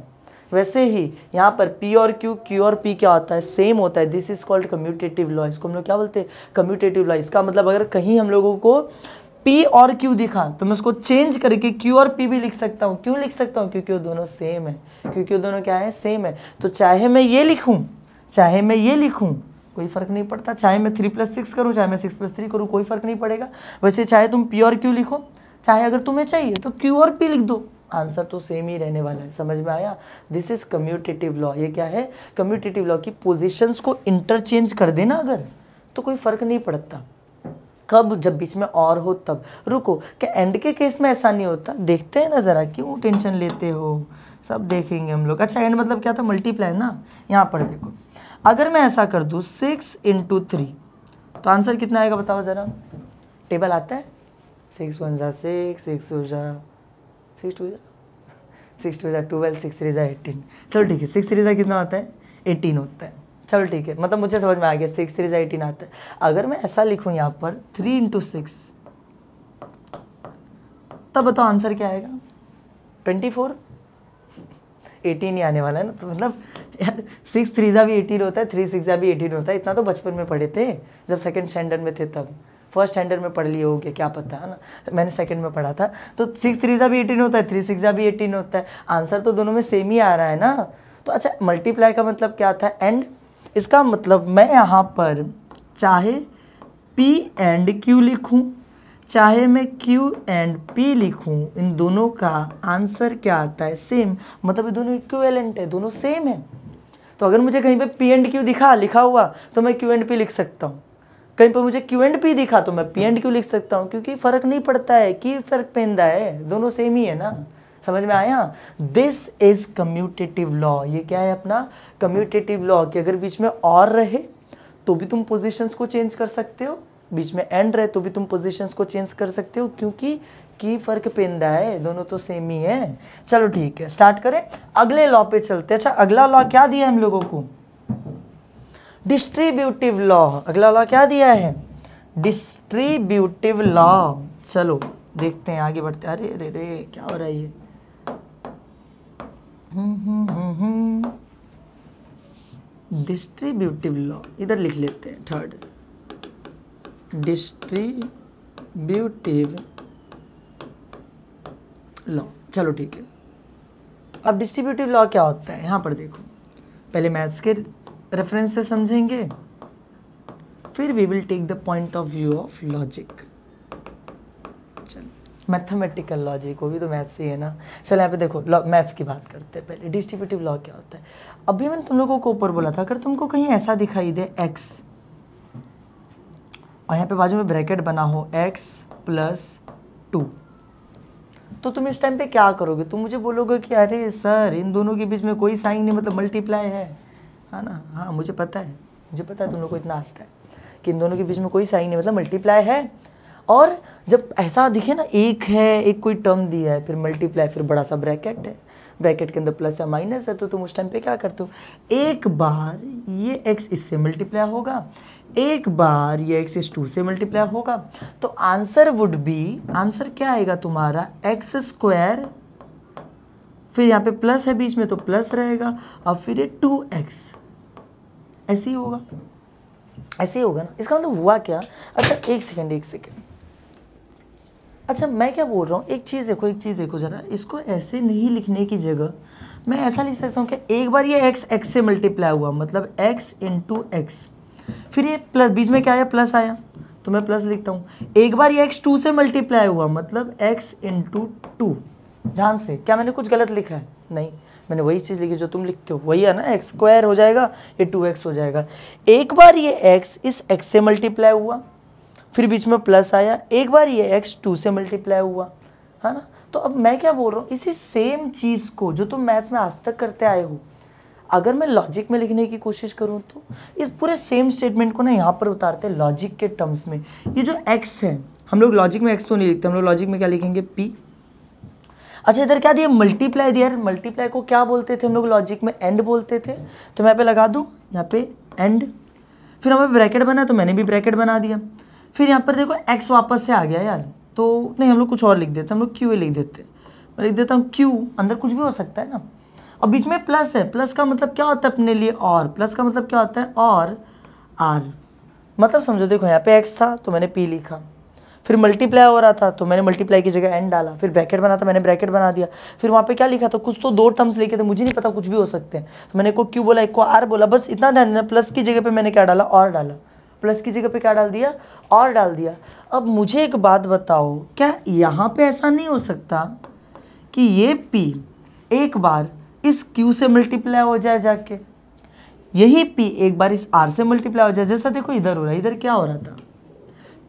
वैसे ही यहाँ पर P और Q, Q और P क्या होता है सेम होता है this is called commutative law इसको हम लोग क्या बोलते हैं कम्यूटेटिव लॉ इसका मतलब अगर कहीं हम लोगों को P और Q दिखा तो मैं उसको चेंज करके Q और P भी लिख सकता हूँ क्यों लिख सकता हूँ क्योंकि वो दोनों सेम है क्योंकि वो दोनों क्या है सेम है तो चाहे मैं ये लिखूँ चाहे मैं ये लिखूँ कोई फ़र्क नहीं पड़ता चाहे मैं थ्री प्लस सिक्स करूँ चाहे मैं सिक्स प्लस थ्री करूँ कोई फ़र्क नहीं पड़ेगा वैसे चाहे तुम पी और क्यू लिखो चाहे अगर तुम्हें चाहिए तो क्यू और पी लिख दो आंसर तो सेम ही रहने वाला है समझ में आया दिस इज़ कम्यूटेटिव लॉ ये क्या है कम्यूटेटिव लॉ की पोजिशंस को इंटरचेंज कर देना अगर तो कोई फ़र्क नहीं पड़ता कब जब बीच में और हो तब रुको क्या एंड के केस में ऐसा नहीं होता देखते हैं ना ज़रा क्यों टेंशन लेते हो सब देखेंगे हम लोग अच्छा एंड मतलब क्या था मल्टीप्लाई ना यहाँ पर देखो अगर मैं ऐसा कर दूँ सिक्स इंटू थ्री तो आंसर कितना आएगा बताओ ज़रा टेबल आता है सिक्स वन ज़ा सिक्स सिक्स टू ज़ा सिक्स टू ज़ा सिक्स टू ज़ा ट्वेल्व सिक्स थ्री ज़ा एटीन चलो ठीक है सिक्स थ्री ज़ा कितना होता है एटीन होता है चलो ठीक है मतलब मुझे समझ में आ गया सिक्स थ्री एटीन आता है अगर मैं ऐसा लिखूं यहाँ पर थ्री इंटू सिक्स तब बताओ आंसर क्या आएगा ट्वेंटी फोर एटीन ही आने वाला है ना तो मतलब यार सिक्स थ्री ज़ा भी एटीन होता है थ्री सिक्स ज़ा भी एटीन होता है इतना तो बचपन में पढ़े थे जब सेकेंड स्टैंडर्ड में थे तब फर्स्ट स्टैंडर्ड में पढ़ लिए हो गया क्या पता है ना तो मैंने सेकंड में पढ़ा था तो सिक्स थ्री ज़ा भी एटीन होता है थ्री सिक्स ज़ा भी एटीन होता है आंसर तो दोनों में सेम ही आ रहा है ना तो अच्छा मल्टीप्लाई का मतलब क्या था एंड इसका मतलब मैं यहाँ पर चाहे पी एंड क्यू लिखूँ चाहे मैं Q एंड P लिखूं इन दोनों का आंसर क्या आता है सेम मतलब ये दोनों इक्वेलेंट है दोनों सेम है तो अगर मुझे कहीं पे P एंड Q दिखा लिखा हुआ तो मैं Q एंड P लिख सकता हूँ कहीं पर मुझे Q एंड P दिखा तो मैं P एंड Q लिख सकता हूँ क्योंकि फ़र्क नहीं पड़ता है कि फ़र्क पहनता है दोनों सेम ही है ना समझ में आया दिस इज कम्यूटेटिव लॉ ये क्या है अपना कम्यूटेटिव लॉ कि अगर बीच में और रहे तो भी तुम पोजिशंस को चेंज कर सकते हो बीच में एंड रहे तो भी तुम पोजिशंस को चेंज कर सकते हो क्योंकि की फर्क पेंदा है दोनों तो सेम ही है चलो ठीक है स्टार्ट करें अगले लॉ पे चलते हैं अच्छा अगला लॉ क्या दिया हम लोगों को डिस्ट्रीब्यूटिव लॉ अगला लॉ क्या दिया है डिस्ट्रीब्यूटिव लॉ चलो देखते हैं आगे बढ़ते अरे अरे अरे क्या हो रहा है ये डिस्ट्रीब्यूटिव लॉ इधर लिख लेते हैं थर्ड डिस्ट्रीब्यूटिव लॉ चलो ठीक है अब डिस्ट्रीब्यूटिव लॉ क्या होता है यहाँ पर देखो पहले मैथ्स के रेफरेंस से समझेंगे फिर we will take the point of view of logic mathematical logic वो भी तो मैथ्स ही है ना चलो यहाँ पे देखो मैथ्स की बात करते हैं पहले डिस्ट्रीब्यूटिव लॉ क्या होता है अभी मैंने तुम लोगों को ऊपर बोला था अगर तुमको कहीं ऐसा दिखाई दे एक्स और यहाँ पे बाजू में ब्रैकेट बना हो एक्स प्लस टू तो तुम इस टाइम पे क्या करोगे तुम मुझे बोलोगे कि अरे सर इन दोनों के बीच में कोई साइन नहीं मतलब मल्टीप्लाई है है हाँ ना हाँ मुझे पता है मुझे पता है तुम लोग को इतना आता है कि इन दोनों के बीच में कोई साइन नहीं मतलब मल्टीप्लाई है और जब ऐसा दिखे ना एक है एक कोई टर्म दिया है फिर मल्टीप्लाई फिर बड़ा सा ब्रैकेट है ब्रैकेट के अंदर प्लस है माइनस है तो तुम उस टाइम पे क्या करते हो एक बार ये एक्स इससे मल्टीप्लाई होगा एक बार ये एक्स इस टू से मल्टीप्लाई होगा तो आंसर वुड बी आंसर क्या आएगा तुम्हारा एक्स स्क्वायर फिर यहाँ पे प्लस है बीच में तो प्लस रहेगा और फिर ये टू एक्स ऐसे ही होगा ऐसे ही होगा ना इसका मतलब हुआ क्या अच्छा एक सेकेंड एक सेकेंड अच्छा मैं क्या बोल रहा हूँ एक चीज़ देखो एक चीज़ देखो ज़रा इसको ऐसे नहीं लिखने की जगह मैं ऐसा लिख सकता हूँ कि एक बार ये एक्स एक्स से मल्टीप्लाई हुआ मतलब एक्स इंटू एक्स फिर ये प्लस बीच में क्या आया प्लस आया तो मैं प्लस लिखता हूँ एक बार ये एक्स टू से मल्टीप्लाई हुआ मतलब एक्स इंटू टू ध्यान से क्या मैंने कुछ गलत लिखा है नहीं मैंने वही चीज़ लिखी जो तुम लिखते हो वही है ना एक्स स्क्वायर हो जाएगा ये टू एक्स हो जाएगा एक बार ये एक्स इस एक्स से मल्टीप्लाई हुआ फिर बीच में प्लस आया एक बार ये एक्स टू से मल्टीप्लाई हुआ है ना तो अब मैं क्या बोल रहा हूँ इसी सेम चीज़ को जो तुम मैथ्स में आज तक करते आए हो अगर मैं लॉजिक में लिखने की कोशिश करूँ तो इस पूरे सेम स्टेटमेंट को ना यहाँ पर उतारते हैं लॉजिक के टर्म्स में ये जो एक्स है हम लोग लॉजिक में एक्स तो नहीं लिखते हम लोग लॉजिक में क्या लिखेंगे पी अच्छा इधर क्या दिया मल्टीप्लाई दिया मल्टीप्लाई को क्या बोलते थे हम लोग लॉजिक में एंड बोलते थे तो मैं यहाँ पे लगा दूँ यहाँ पे एंड फिर हमें ब्रैकेट बना तो मैंने भी ब्रैकेट बना दिया फिर यहाँ पर देखो एक्स वापस से आ गया यार तो नहीं हम लोग कुछ और लिख देते हम लोग क्यू लिख देते मैं लिख देता हूँ क्यू अंदर कुछ भी हो सकता है ना और बीच में प्लस है प्लस का मतलब क्या होता है अपने लिए और प्लस का मतलब क्या होता है और आर मतलब समझो देखो यहाँ पे एक्स था तो मैंने पी लिखा फिर मल्टीप्लाई हो रहा था तो मैंने मल्टीप्लाई की जगह एन डाला फिर ब्रैकेट बना था मैंने ब्रैकेट बना दिया फिर वहाँ पे क्या लिखा था कुछ तो दो टर्म्स लिखे थे मुझे नहीं पता कुछ भी हो सकते हैं तो मैंने एक को क्यू बोला एक को आर बोला बस इतना ध्यान देना प्लस की जगह पे मैंने क्या डाला और डाला प्लस की जगह पे क्या डाल दिया और डाल दिया अब मुझे एक बात बताओ क्या यहाँ पे ऐसा नहीं हो सकता कि ये पी एक बार इस क्यू से मल्टीप्लाई हो जाए जाके यही पी एक बार इस आर से मल्टीप्लाई हो जाए जैसा देखो इधर हो रहा है इधर क्या हो रहा था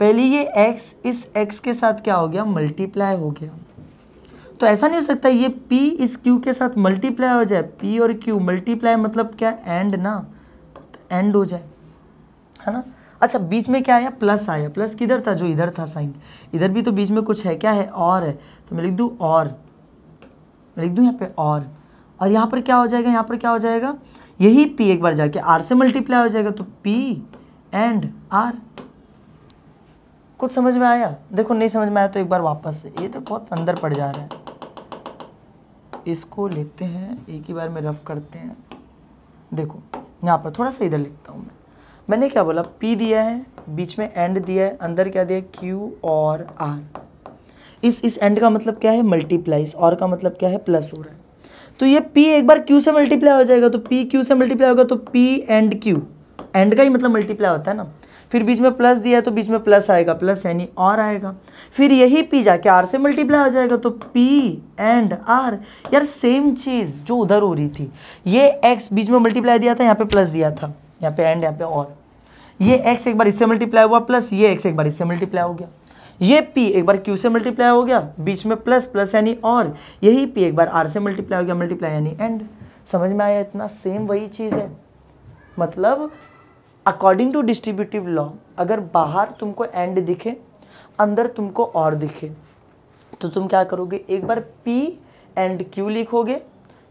पहले ये एक्स इस एक्स के साथ क्या हो गया मल्टीप्लाई हो गया तो ऐसा नहीं हो सकता ये p इस q के साथ मल्टीप्लाई हो जाए p और q मल्टीप्लाई मतलब क्या एंड ना एंड तो हो जाए है ना अच्छा बीच में क्या आया प्लस आया प्लस किधर था जो इधर था साइन इधर भी तो बीच में कुछ है क्या है और है तो मैं लिख दूँ और मैं लिख दूँ यहाँ पे और और यहाँ पर क्या हो जाएगा यहाँ पर क्या हो जाएगा यही पी एक बार जाके आर से मल्टीप्लाई हो जाएगा तो पी एंड आर कुछ समझ में आया देखो नहीं समझ में आया तो एक बार वापस से ये तो बहुत अंदर पड़ जा रहा है इसको लेते हैं एक ही बार में रफ करते हैं देखो यहाँ पर थोड़ा सा इधर लिखता हूँ मैं मैंने क्या बोला P दिया है बीच में एंड दिया है अंदर क्या दिया Q और R इस इस एंड का मतलब क्या है मल्टीप्लाइज और का मतलब क्या है प्लस हो रहा है तो ये P एक बार Q से मल्टीप्लाई हो जाएगा तो P Q से मल्टीप्लाई होगा तो P एंड Q एंड का ही मतलब मल्टीप्लाई होता है ना फिर बीच में प्लस दिया तो बीच में प्लस आएगा प्लस यानी और आएगा फिर यही पी जाके आर से मल्टीप्लाई हो जाएगा तो पी एंड आर यार सेम चीज़ जो उधर हो रही थी ये एक्स बीच में मल्टीप्लाई दिया था यहाँ पे प्लस दिया था यहाँ पे एंड यहाँ पे और ये एक्स एक बार इससे मल्टीप्लाई हुआ प्लस ये एक्स एक बार इससे मल्टीप्लाई हो गया ये पी एक बार क्यू से मल्टीप्लाई हो गया बीच में प्लस प्लस यानी और यही पी एक बार आर से मल्टीप्लाई हो गया मल्टीप्लाई यानी एंड समझ में आया इतना सेम वही चीज़ है मतलब अकॉर्डिंग टू डिस्ट्रीब्यूटिव लॉ अगर बाहर तुमको एंड दिखे अंदर तुमको और दिखे तो तुम क्या करोगे एक बार पी एंड क्यू लिखोगे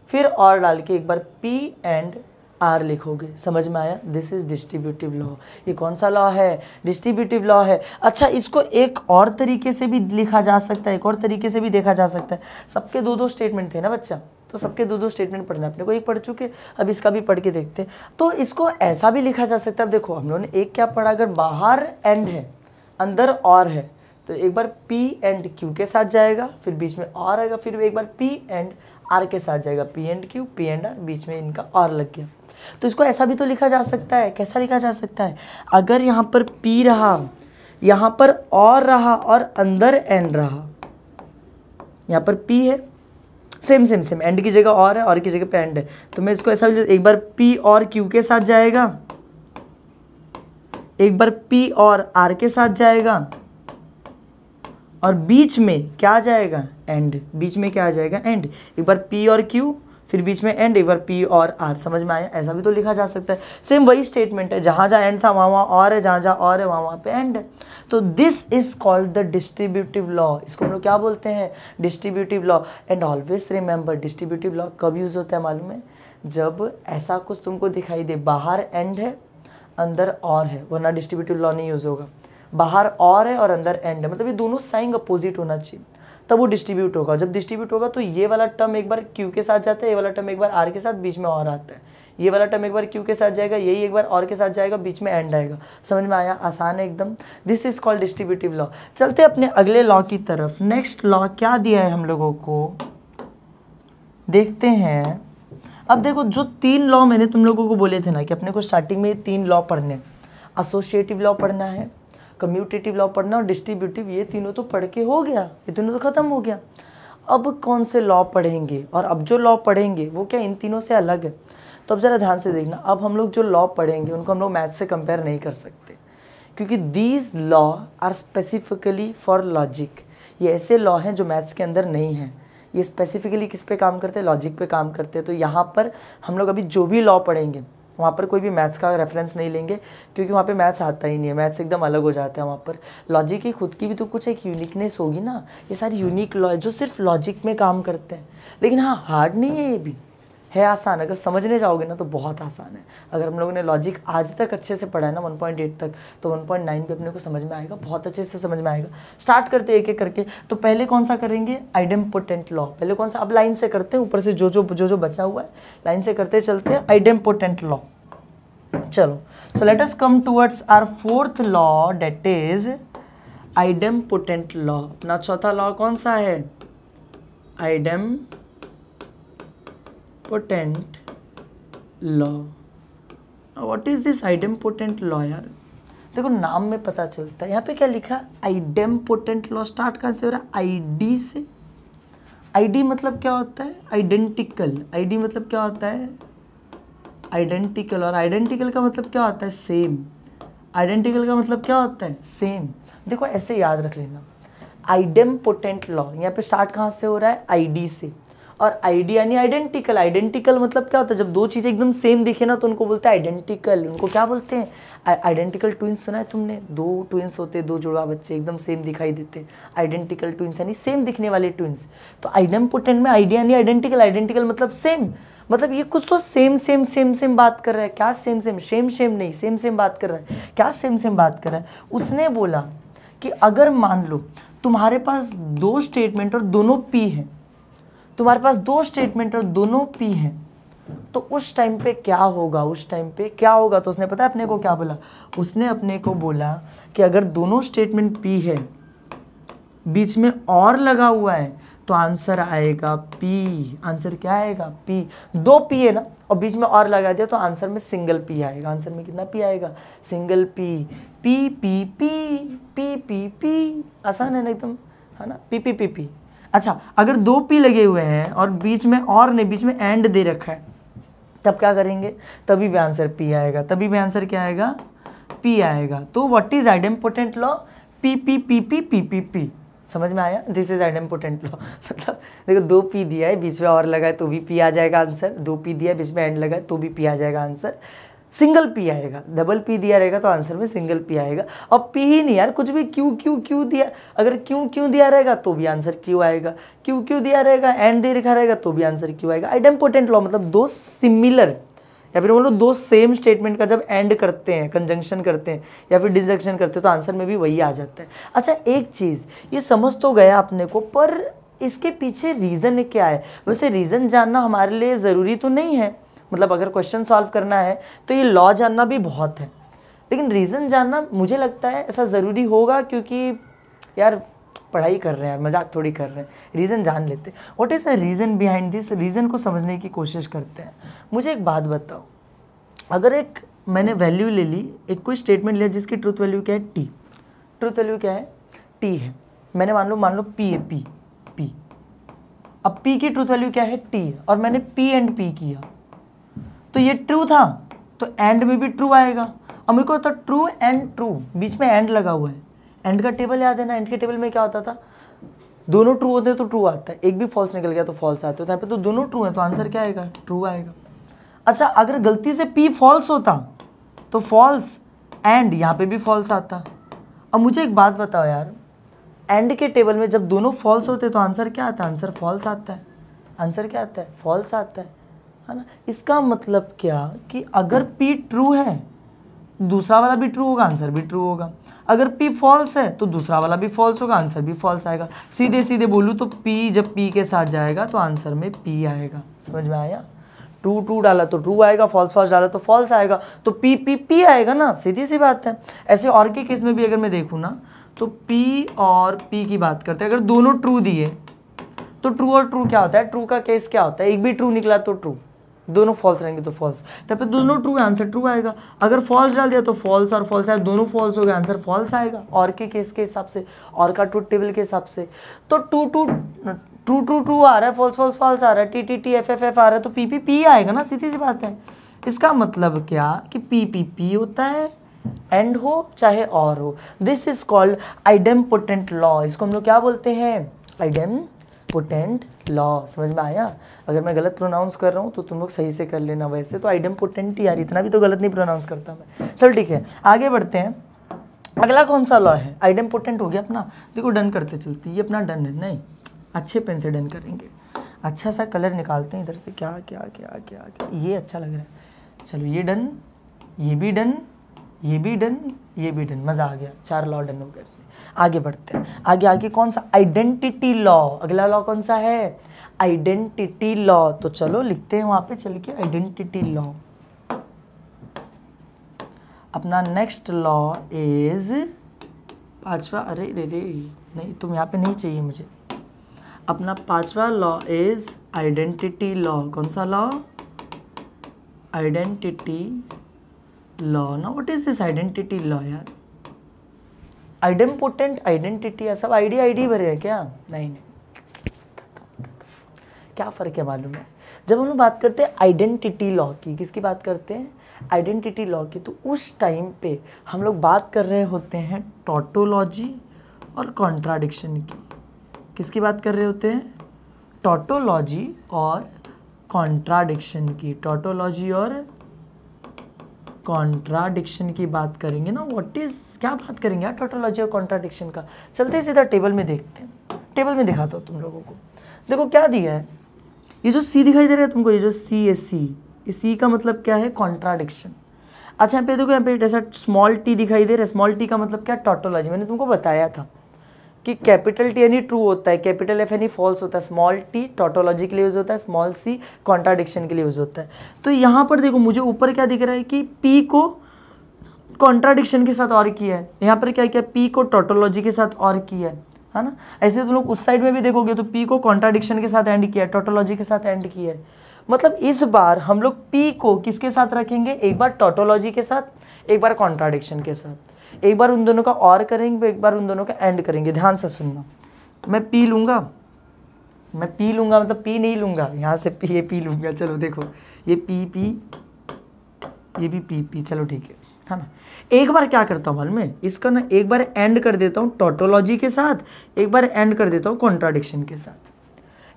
फिर और डाल के एक बार पी एंड आर लिखोगे समझ में आया दिस इज़ डिस्ट्रीब्यूटिव लॉ ये कौन सा लॉ है डिस्ट्रीब्यूटिव लॉ है अच्छा इसको एक और तरीके से भी लिखा जा सकता है एक और तरीके से भी देखा जा सकता है सबके दो दो स्टेटमेंट थे ना बच्चा तो सबके दो दो स्टेटमेंट पढ़ना अपने को एक पढ़ चुके अब इसका भी पढ़ के देखते तो इसको ऐसा भी लिखा जा सकता है अब देखो हम लोगों ने एक क्या पढ़ा अगर बाहर एंड है अंदर और है तो एक बार P एंड Q के साथ जाएगा फिर बीच में और आएगा फिर एक बार P एंड R के साथ जाएगा P and Q P and R बीच में इनका और लग गया तो इसको ऐसा भी तो लिखा जा सकता है कैसा लिखा जा सकता है अगर यहाँ पर पी रहा यहाँ पर और रहा और अंदर एंड रहा यहाँ पर पी है सेम सेम सेम एंड की जगह और है और की जगह पे एंड है तो मैं इसको ऐसा भी एक बार पी और क्यू के साथ जाएगा एक बार पी और आर के साथ जाएगा और बीच में क्या जाएगा एंड बीच में क्या आ जाएगा एंड एक बार पी और क्यू फिर बीच में एंड इवर पी और आर समझ में आया ऐसा भी तो लिखा जा सकता है सेम वही स्टेटमेंट है जहाँ जहाँ एंड था वहाँ वहाँ और है जहाँ जहाँ और है वहाँ वहाँ पे एंड है तो this is called the distributive law इसको हम लोग क्या बोलते हैं distributive law and always remember distributive law कब यूज़ होता है मालूम है जब ऐसा कुछ तुमको दिखाई दे बाहर एंड है अंदर और है वरना डिस्ट्रीब्यूटिव लॉ नहीं यूज़ होगा बाहर और है और अंदर एंड है मतलब ये दोनों साइन अपोजिट होना चाहिए तब वो डिस्ट्रीब्यूट होगा जब डिस्ट्रीब्यूट होगा तो ये वाला टर्म एक बार क्यू के साथ जाता है ये वाला टर्म एक बार आर के साथ बीच में और आता है ये वाला टर्म एक बार क्यू के साथ जाएगा यही एक बार और के साथ जाएगा बीच में एंड आएगा समझ में आया आसान है एकदम this is called distributive law चलते अपने अगले लॉ की तरफ नेक्स्ट लॉ क्या दिया है हम लोगों को देखते हैं अब देखो जो तीन लॉ मैंने तुम लोगों को बोले थे ना कि अपने को स्टार्टिंग में तीन लॉ पढ़ने एसोसिएटिव लॉ पढ़ना है कम्यूटेटिव लॉ पढ़ना और डिस्ट्रीब्यूटिव ये तीनों तो पढ़ के हो गया ये तीनों तो ख़त्म हो गया अब कौन से लॉ पढ़ेंगे और अब जो लॉ पढ़ेंगे वो क्या इन तीनों से अलग है तो अब ज़रा ध्यान से देखना अब हम लोग जो लॉ पढ़ेंगे उनको हम लोग मैथ से कंपेयर नहीं कर सकते क्योंकि these law are specifically for logic ये ऐसे लॉ हैं जो मैथ्स के अंदर नहीं हैं ये स्पेसिफिकली किस पे काम करते हैं लॉजिक पे काम करते हैं तो यहाँ पर हम लोग अभी जो भी लॉ पढ़ेंगे वहाँ पर कोई भी मैथ्स का रेफरेंस नहीं लेंगे क्योंकि वहाँ पे मैथ्स आता ही नहीं है मैथ्स एकदम अलग हो जाता है वहाँ पर लॉजिक की खुद की भी तो कुछ एक यूनिकनेस होगी ना ये सारी यूनिक हम्म। लॉ जो सिर्फ लॉजिक में काम करते हैं लेकिन हाँ हार्ड नहीं है ये भी है आसान अगर समझने जाओगे ना तो बहुत आसान है अगर हम लोगों ने लॉजिक आज तक अच्छे से पढ़ा है ना 1.8 तक तो 1.9 भी अपने को समझ में आएगा बहुत अच्छे से समझ में आएगा स्टार्ट करते एक एक करके तो पहले कौन सा करेंगे आइडेम्पोटेंट लॉ पहले कौन सा अब लाइन से करते हैं ऊपर से जो जो जो जो बचा हुआ है लाइन से करते चलते हैं आइडेम्पोटेंट लॉ चलो so let's come towards our fourth law that is idempotent law अपना चौथा लॉ कौन सा है idem idempotent law what is this idempotent law यार देखो नाम में पता चलता है यहाँ पे क्या लिखा आइडेम्पोटेंट लॉ स्टार्ट कहाँ से हो रहा है डी से डी मतलब क्या होता है आइडेंटिकल डी मतलब क्या होता है आइडेंटिकल और आइडेंटिकल का मतलब क्या होता है सेम आइडेंटिकल का मतलब क्या होता है सेम देखो ऐसे याद रख लेना पोटेंट लॉ यहाँ पे स्टार्ट कहाँ से हो रहा है आईडी से और आइडिया यानी आइडेंटिकल आइडेंटिकल मतलब क्या होता है जब दो चीज़ें एकदम सेम दिखे ना तो उनको बोलते हैं आइडेंटिकल उनको क्या बोलते हैं आइडेंटिकल ट्विंस सुना है तुमने दो ट्विंस होते दो जुड़वा बच्चे एकदम सेम दिखाई देते आइडेंटिकल ट्विंस यानी सेम दिखने वाले ट्विंस तो आइडेम्पोटेंट में आइडिया यानी आइडेंटिकल आइडेंटिकल मतलब सेम मतलब ये कुछ तो सेम सेम सेम सेम बात कर रहा है क्या सेम सेम सेम सेम नहीं सेम सेम बात कर रहा है क्या सेम सेम बात कर रहा है उसने बोला कि अगर मान लो तुम्हारे पास दो स्टेटमेंट और दोनों पी हैं तुम्हारे पास दो स्टेटमेंट और दोनों पी हैं तो उस टाइम पे क्या होगा उस टाइम पे क्या होगा तो उसने पता है अपने को क्या बोला उसने अपने को बोला कि अगर दोनों स्टेटमेंट पी है बीच में और लगा हुआ है तो आंसर आएगा पी आंसर क्या आएगा पी दो पी है ना और बीच में और लगा दिया तो आंसर में सिंगल पी आएगा आंसर में कितना पी आएगा single P P P P P P P आसान है ना एकदम है ना पी पी पी पी अच्छा अगर दो पी लगे हुए हैं और बीच में और नहीं बीच में एंड दे रखा है तब क्या करेंगे तभी भी आंसर पी आएगा तभी भी आंसर क्या आएगा पी आएगा तो what is important law P P P P P P P समझ में आया दिस इज इम्पोर्टेंट लॉ मतलब देखो दो पी दिया है बीच में और लगा है तो भी पी आ जाएगा आंसर दो पी दिया है बीच में एंड लगा है तो भी पी आ जाएगा आंसर सिंगल पी आएगा डबल पी दिया रहेगा तो आंसर में सिंगल पी आएगा और पी ही नहीं यार कुछ भी क्यों क्यों क्यों दिया अगर क्यों क्यों दिया रहेगा तो भी आंसर क्यों आएगा क्यों क्यों दिया रहेगा एंड दे रखा रहेगा तो भी आंसर क्यों आएगा आइडम पोटेंट लॉ मतलब दो सिमिलर या फिर बोलो दो सेम स्टेटमेंट का जब एंड करते हैं कंजंक्शन करते हैं या फिर डिजंक्शन करते हैं तो आंसर में भी वही आ जाता है अच्छा एक चीज़ ये समझ तो गया अपने को पर इसके पीछे रीज़न क्या है वैसे रीज़न जानना हमारे लिए ज़रूरी तो नहीं है मतलब अगर क्वेश्चन सॉल्व करना है तो ये लॉ जानना भी बहुत है लेकिन रीज़न जानना मुझे लगता है ऐसा ज़रूरी होगा क्योंकि यार पढ़ाई कर रहे हैं मजाक थोड़ी कर रहे हैं रीज़न जान लेते what is the reason behind this reason को समझने की कोशिश करते हैं मुझे एक बात बताओ अगर एक मैंने वैल्यू ले ली एक कोई स्टेटमेंट लिया जिसकी ट्रूथ वैल्यू क्या है टी ट्रूथ वैल्यू क्या है टी है मैंने मान लो मान लो पी है पी पी अब पी की ट्रूथ वैल्यू क्या है टी है और मैंने पी एंड पी किया तो ये ट्रू था तो एंड में भी ट्रू आएगा और मेरे को होता ट्रू एंड ट्रू बीच में एंड लगा हुआ है एंड का टेबल याद है ना एंड के टेबल में क्या होता था दोनों ट्रू होते हैं तो ट्रू आता है एक भी फॉल्स निकल गया तो फॉल्स आता है तो यहाँ पे तो दोनों ट्रू हैं तो आंसर क्या आएगा ट्रू आएगा अच्छा अगर गलती से पी फॉल्स होता तो फॉल्स एंड यहाँ पे भी फॉल्स आता अब मुझे एक बात बताओ यार एंड के टेबल में जब दोनों फॉल्स होते हैं तो आंसर क्या आता है आंसर फॉल्स आता है आंसर क्या आता है फॉल्स आता है है ना इसका मतलब क्या कि अगर P ट्रू है दूसरा वाला भी ट्रू होगा आंसर भी ट्रू होगा अगर P फॉल्स है तो दूसरा वाला भी फॉल्स होगा आंसर भी फॉल्स आएगा सीधे सीधे बोलूँ तो P जब P के साथ जाएगा तो आंसर में P आएगा समझ में आया ट्रू ट्रू डाला तो ट्रू आएगा फॉल्स फॉल्स डाला तो फॉल्स आएगा तो पी पी पी आएगा ना सीधी सी बात है ऐसे और के केस में भी अगर मैं देखूँ ना तो पी और पी की बात करते हैं अगर दोनों ट्रू दिए तो ट्रू और ट्रू क्या होता है ट्रू का केस क्या होता है एक भी ट्रू निकला तो ट्रू दोनों फॉल्स रहेंगे तो फॉल्स तब पे दोनों ट्रू आंसर ट्रू आएगा अगर फॉल्स डाल दिया तो फॉल्स और फॉल्स आए दोनों फॉल्स हो गए आंसर फॉल्स आएगा और के केस के हिसाब से और का ट्रूथ टेबल के हिसाब से तो true true true true true आ रहा है फॉल्स फॉल्स फॉल्स आ रहा है T T T F F F आ रहा है तो पी पी पी आएगा ना सीधी सी बात है इसका मतलब क्या कि पी पी पी होता है एंड हो चाहे और हो this is called idempotent law इसको हम लोग क्या बोलते हैं आइडम पोटेंट लॉ समझ में आया अगर मैं गलत प्रोनाउंस कर रहा हूँ तो तुम लोग सही से कर लेना वैसे तो आइडम पोटेंट यार इतना भी तो गलत नहीं प्रोनाउंस करता मैं चल ठीक है आगे बढ़ते हैं अगला कौन सा लॉ है आइडम पोटेंट हो गया अपना देखो डन करते चलते ये अपना डन है नहीं अच्छे पेन से डन करेंगे अच्छा सा कलर निकालते हैं इधर से क्या क्या क्या क्या क्या ये अच्छा लग रहा है चलो ये डन ये भी डन ये भी डन ये भी डन मज़ा आ गया चार लॉ डन हो गए आगे बढ़ते हैं आगे आगे कौन सा आइडेंटिटी लॉ अगला लॉ कौन सा है आइडेंटिटी लॉ तो चलो लिखते हैं वहां पे चल के आइडेंटिटी लॉ अपना नेक्स्ट लॉ इज पांचवा अरे रे रे नहीं तुम यहाँ पे नहीं चाहिए मुझे अपना पांचवा लॉ इज आइडेंटिटी लॉ कौन सा लॉ आइडेंटिटी लॉ ना what is this identity law यार आइडेंपोर्टेंट आइडेंटिटी या सब आईडी आईडी भरे हैं क्या नहीं नहीं क्या फ़र्क है मालूम है जब हम लोग बात करते हैं आइडेंटिटी लॉ की किसकी बात करते हैं आइडेंटिटी लॉ की तो उस टाइम पे हम लोग बात कर रहे होते हैं टोटोलॉजी और कॉन्ट्राडिक्शन की किसकी बात कर रहे होते हैं टोटोलॉजी और कॉन्ट्राडिक्शन की टोटोलॉजी और कॉन्ट्राडिक्शन की बात करेंगे ना व्हाट इज क्या बात करेंगे यार टोटोलॉजी और कॉन्ट्राडिक्शन का चलते सीधा टेबल में देखते हैं टेबल में दिखाता हूँ तुम लोगों को देखो क्या दिया है ये जो सी दिखाई दे रहा है तुमको ये जो सी ए सी ये सी का मतलब क्या है कॉन्ट्राडिक्शन अच्छा यहाँ पे देखो यहाँ पे ऐसा स्मॉल टी दिखाई दे रहा है स्मॉल टी का मतलब क्या टोटोलॉजी मैंने तुमको बताया था कि कैपिटल टी यानी ट्रू होता है कैपिटल एफ यानी फॉल्स होता है स्मॉल टी टॉटोलॉजी के लिए यूज़ होता है स्मॉल सी कॉन्ट्राडिक्शन के लिए यूज़ होता है तो यहाँ पर देखो मुझे ऊपर क्या दिख रहा है कि पी को कॉन्ट्राडिक्शन के साथ और किया है यहाँ पर क्या किया पी को टोटोलॉजी के साथ और किया है है ना ऐसे तो तुम तो लोग उस साइड में भी देखोगे तो पी को कॉन्ट्राडिक्शन के साथ एंड किया है टोटोलॉजी के साथ एंड किया है मतलब इस बार हम लोग पी को किसके साथ रखेंगे एक बार टोटोलॉजी के साथ एक बार कॉन्ट्राडिक्शन के साथ एक बार उन दोनों का और करेंगे एक बार उन दोनों का एंड करेंगे ध्यान से सुनना मैं पी लूँगा मैं पी लूँगा मतलब पी नहीं लूँगा यहाँ से पी ये पी लूँगा चलो देखो ये पी पी ये भी पी पी चलो ठीक है है ना एक बार क्या करता हूँ मालूम है इसका ना एक बार एंड कर देता हूँ टोटोलॉजी के साथ एक बार एंड कर देता हूँ कॉन्ट्राडिक्शन के साथ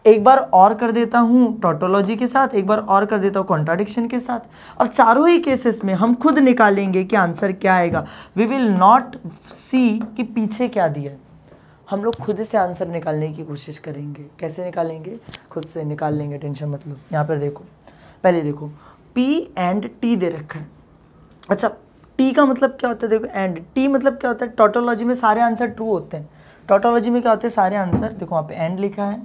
एक बार और कर देता हूँ टोटोलॉजी के साथ एक बार और कर देता हूँ कॉन्ट्राडिक्शन के साथ और चारों ही केसेस में हम खुद निकालेंगे कि आंसर क्या आएगा वी विल नॉट सी कि पीछे क्या दिया है हम लोग खुद से आंसर निकालने की कोशिश करेंगे कैसे निकालेंगे खुद से निकाल लेंगे टेंशन मतलब यहाँ पर देखो पहले देखो पी एंड टी दे रखा है अच्छा टी का मतलब क्या होता है देखो एंड टी मतलब क्या होता है टोटोलॉजी में सारे आंसर ट्रू होते हैं टोटोलॉजी में क्या होते हैं सारे आंसर देखो वहाँ पे एंड लिखा है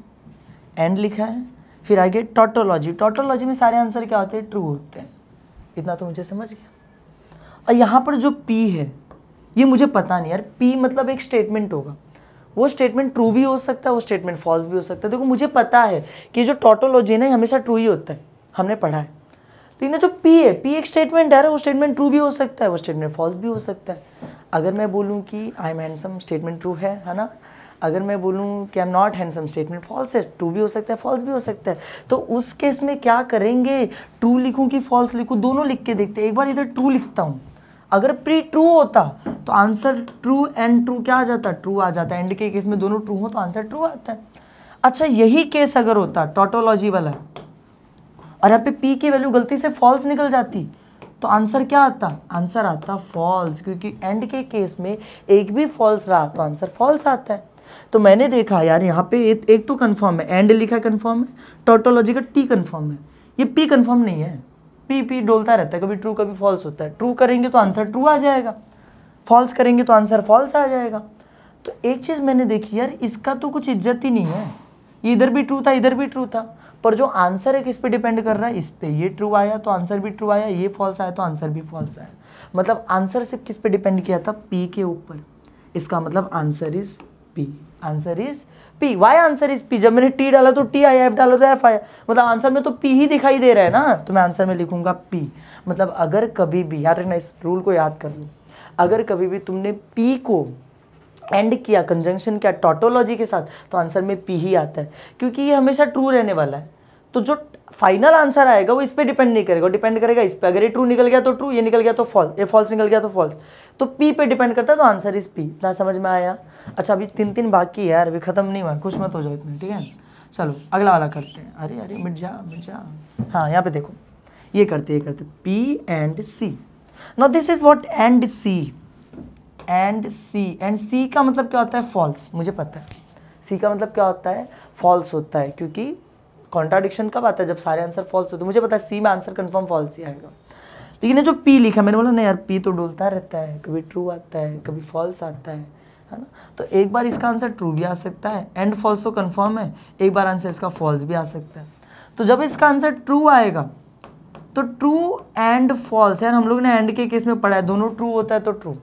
एंड लिखा है फिर आगे टोटोलॉजी टोटोलॉजी में सारे आंसर क्या होते हैं ट्रू होते हैं इतना तो मुझे समझ गया और यहाँ पर जो पी है ये मुझे पता नहीं यार पी मतलब एक स्टेटमेंट होगा वो स्टेटमेंट ट्रू भी हो सकता है वो स्टेटमेंट फॉल्स भी हो सकता है देखो मुझे पता है कि जो टोटोलॉजी है ना हमेशा ट्रू ही होता है हमने पढ़ा है लेकिन तो जो पी है पी एक स्टेटमेंट है वो स्टेटमेंट ट्रू भी हो सकता है वो स्टेटमेंट फॉल्स भी हो सकता है अगर मैं बोलूँ कि I am handsome statement true है है ना अगर मैं बोलूँ कि I am not handsome statement false है टू भी हो सकता है फॉल्स भी हो सकता है तो उस केस में क्या करेंगे ट्रू लिखूँ कि फॉल्स लिखूँ दोनों लिख के देखते हैं एक बार इधर ट्रू लिखता हूँ अगर प्री ट्रू होता तो आंसर ट्रू एंड ट्रू क्या आ जाता ट्रू आ जाता है एंड के केस में दोनों ट्रू हो तो आंसर ट्रू आता है अच्छा यही केस अगर होता टोटोलॉजी वाला और यहाँ पे पी की वैल्यू गलती से फॉल्स निकल जाती तो आंसर क्या आता आंसर आता फॉल्स क्योंकि एंड के केस में एक भी फॉल्स रहा तो आंसर फॉल्स आता है तो मैंने देखा यार यहाँ पे ए, एक तो कन्फर्म है एंड लिखा कन्फर्म है टोटोलॉजी का टी कन्फर्म है ये पी कन्फर्म नहीं है पी पी डोलता रहता है कभी ट्रू कभी फॉल्स होता है ट्रू करेंगे तो आंसर ट्रू आ जाएगा फॉल्स करेंगे तो आंसर फॉल्स आ जाएगा तो एक चीज़ मैंने देखी यार इसका तो कुछ इज्जत ही नहीं है ये इधर भी ट्रू था इधर भी ट्रू था पर जो आंसर है किस पे डिपेंड कर रहा है इस पे ये ट्रू आया तो आंसर भी ट्रू आया ये फॉल्स आया तो आंसर भी फॉल्स आया मतलब आंसर सिर्फ किस पे डिपेंड किया था पी के ऊपर इसका मतलब answer is P answer is P why answer is P जब मैंने टी डाला तो टी आया एफ डाला तो एफ आया मतलब आंसर में तो पी ही दिखाई दे रहा है ना तो मैं आंसर में लिखूंगा पी मतलब अगर कभी भी याद रखना इस रूल को याद कर लो अगर कभी भी तुमने पी को एंड किया कंजंक्शन किया टॉटोलॉजी के साथ तो आंसर में पी ही आता है क्योंकि ये हमेशा ट्रू रहने वाला है तो जो फाइनल आंसर आएगा वो इस पर डिपेंड नहीं करेगा डिपेंड करेगा इस पर अगर ये ट्रू निकल गया तो ट्रू ये निकल गया तो फॉल्स ये फॉल्स निकल गया तो फॉल्स तो पी पे डिपेंड करता है तो आंसर इज पी इतना समझ में आया अच्छा अभी तीन तीन बाकी है यार अभी ख़त्म नहीं हुआ खुश मत हो जाओ इतने ठीक है चलो अगला वाला करते हैं अरे अरे मिट जा मिट जा हाँ यहाँ पे देखो ये करते ये करते P and C no this is what and C and C and C का मतलब क्या होता है फॉल्स मुझे पता है सी का मतलब क्या होता है फॉल्स होता है क्योंकि कॉन्ट्राडिक्शन कब आता है जब सारे आंसर फॉल्स होते मुझे पता है सी में आंसर कन्फर्म फॉल्स ही आएगा लेकिन ये जो पी लिखा मैंने बोला ना यार पी तो डुलता रहता है कभी ट्रू आता है कभी फॉल्स आता है है ना तो एक बार इसका आंसर ट्रू भी आ सकता है एंड फॉल्स तो कन्फर्म है एक बार आंसर इसका फॉल्स भी आ सकता है तो जब इसका आंसर ट्रू आएगा तो ट्रू एंड फॉल्स यार हम लोग ने एंड के केस में पढ़ा है दोनों ट्रू होता है तो ट्रू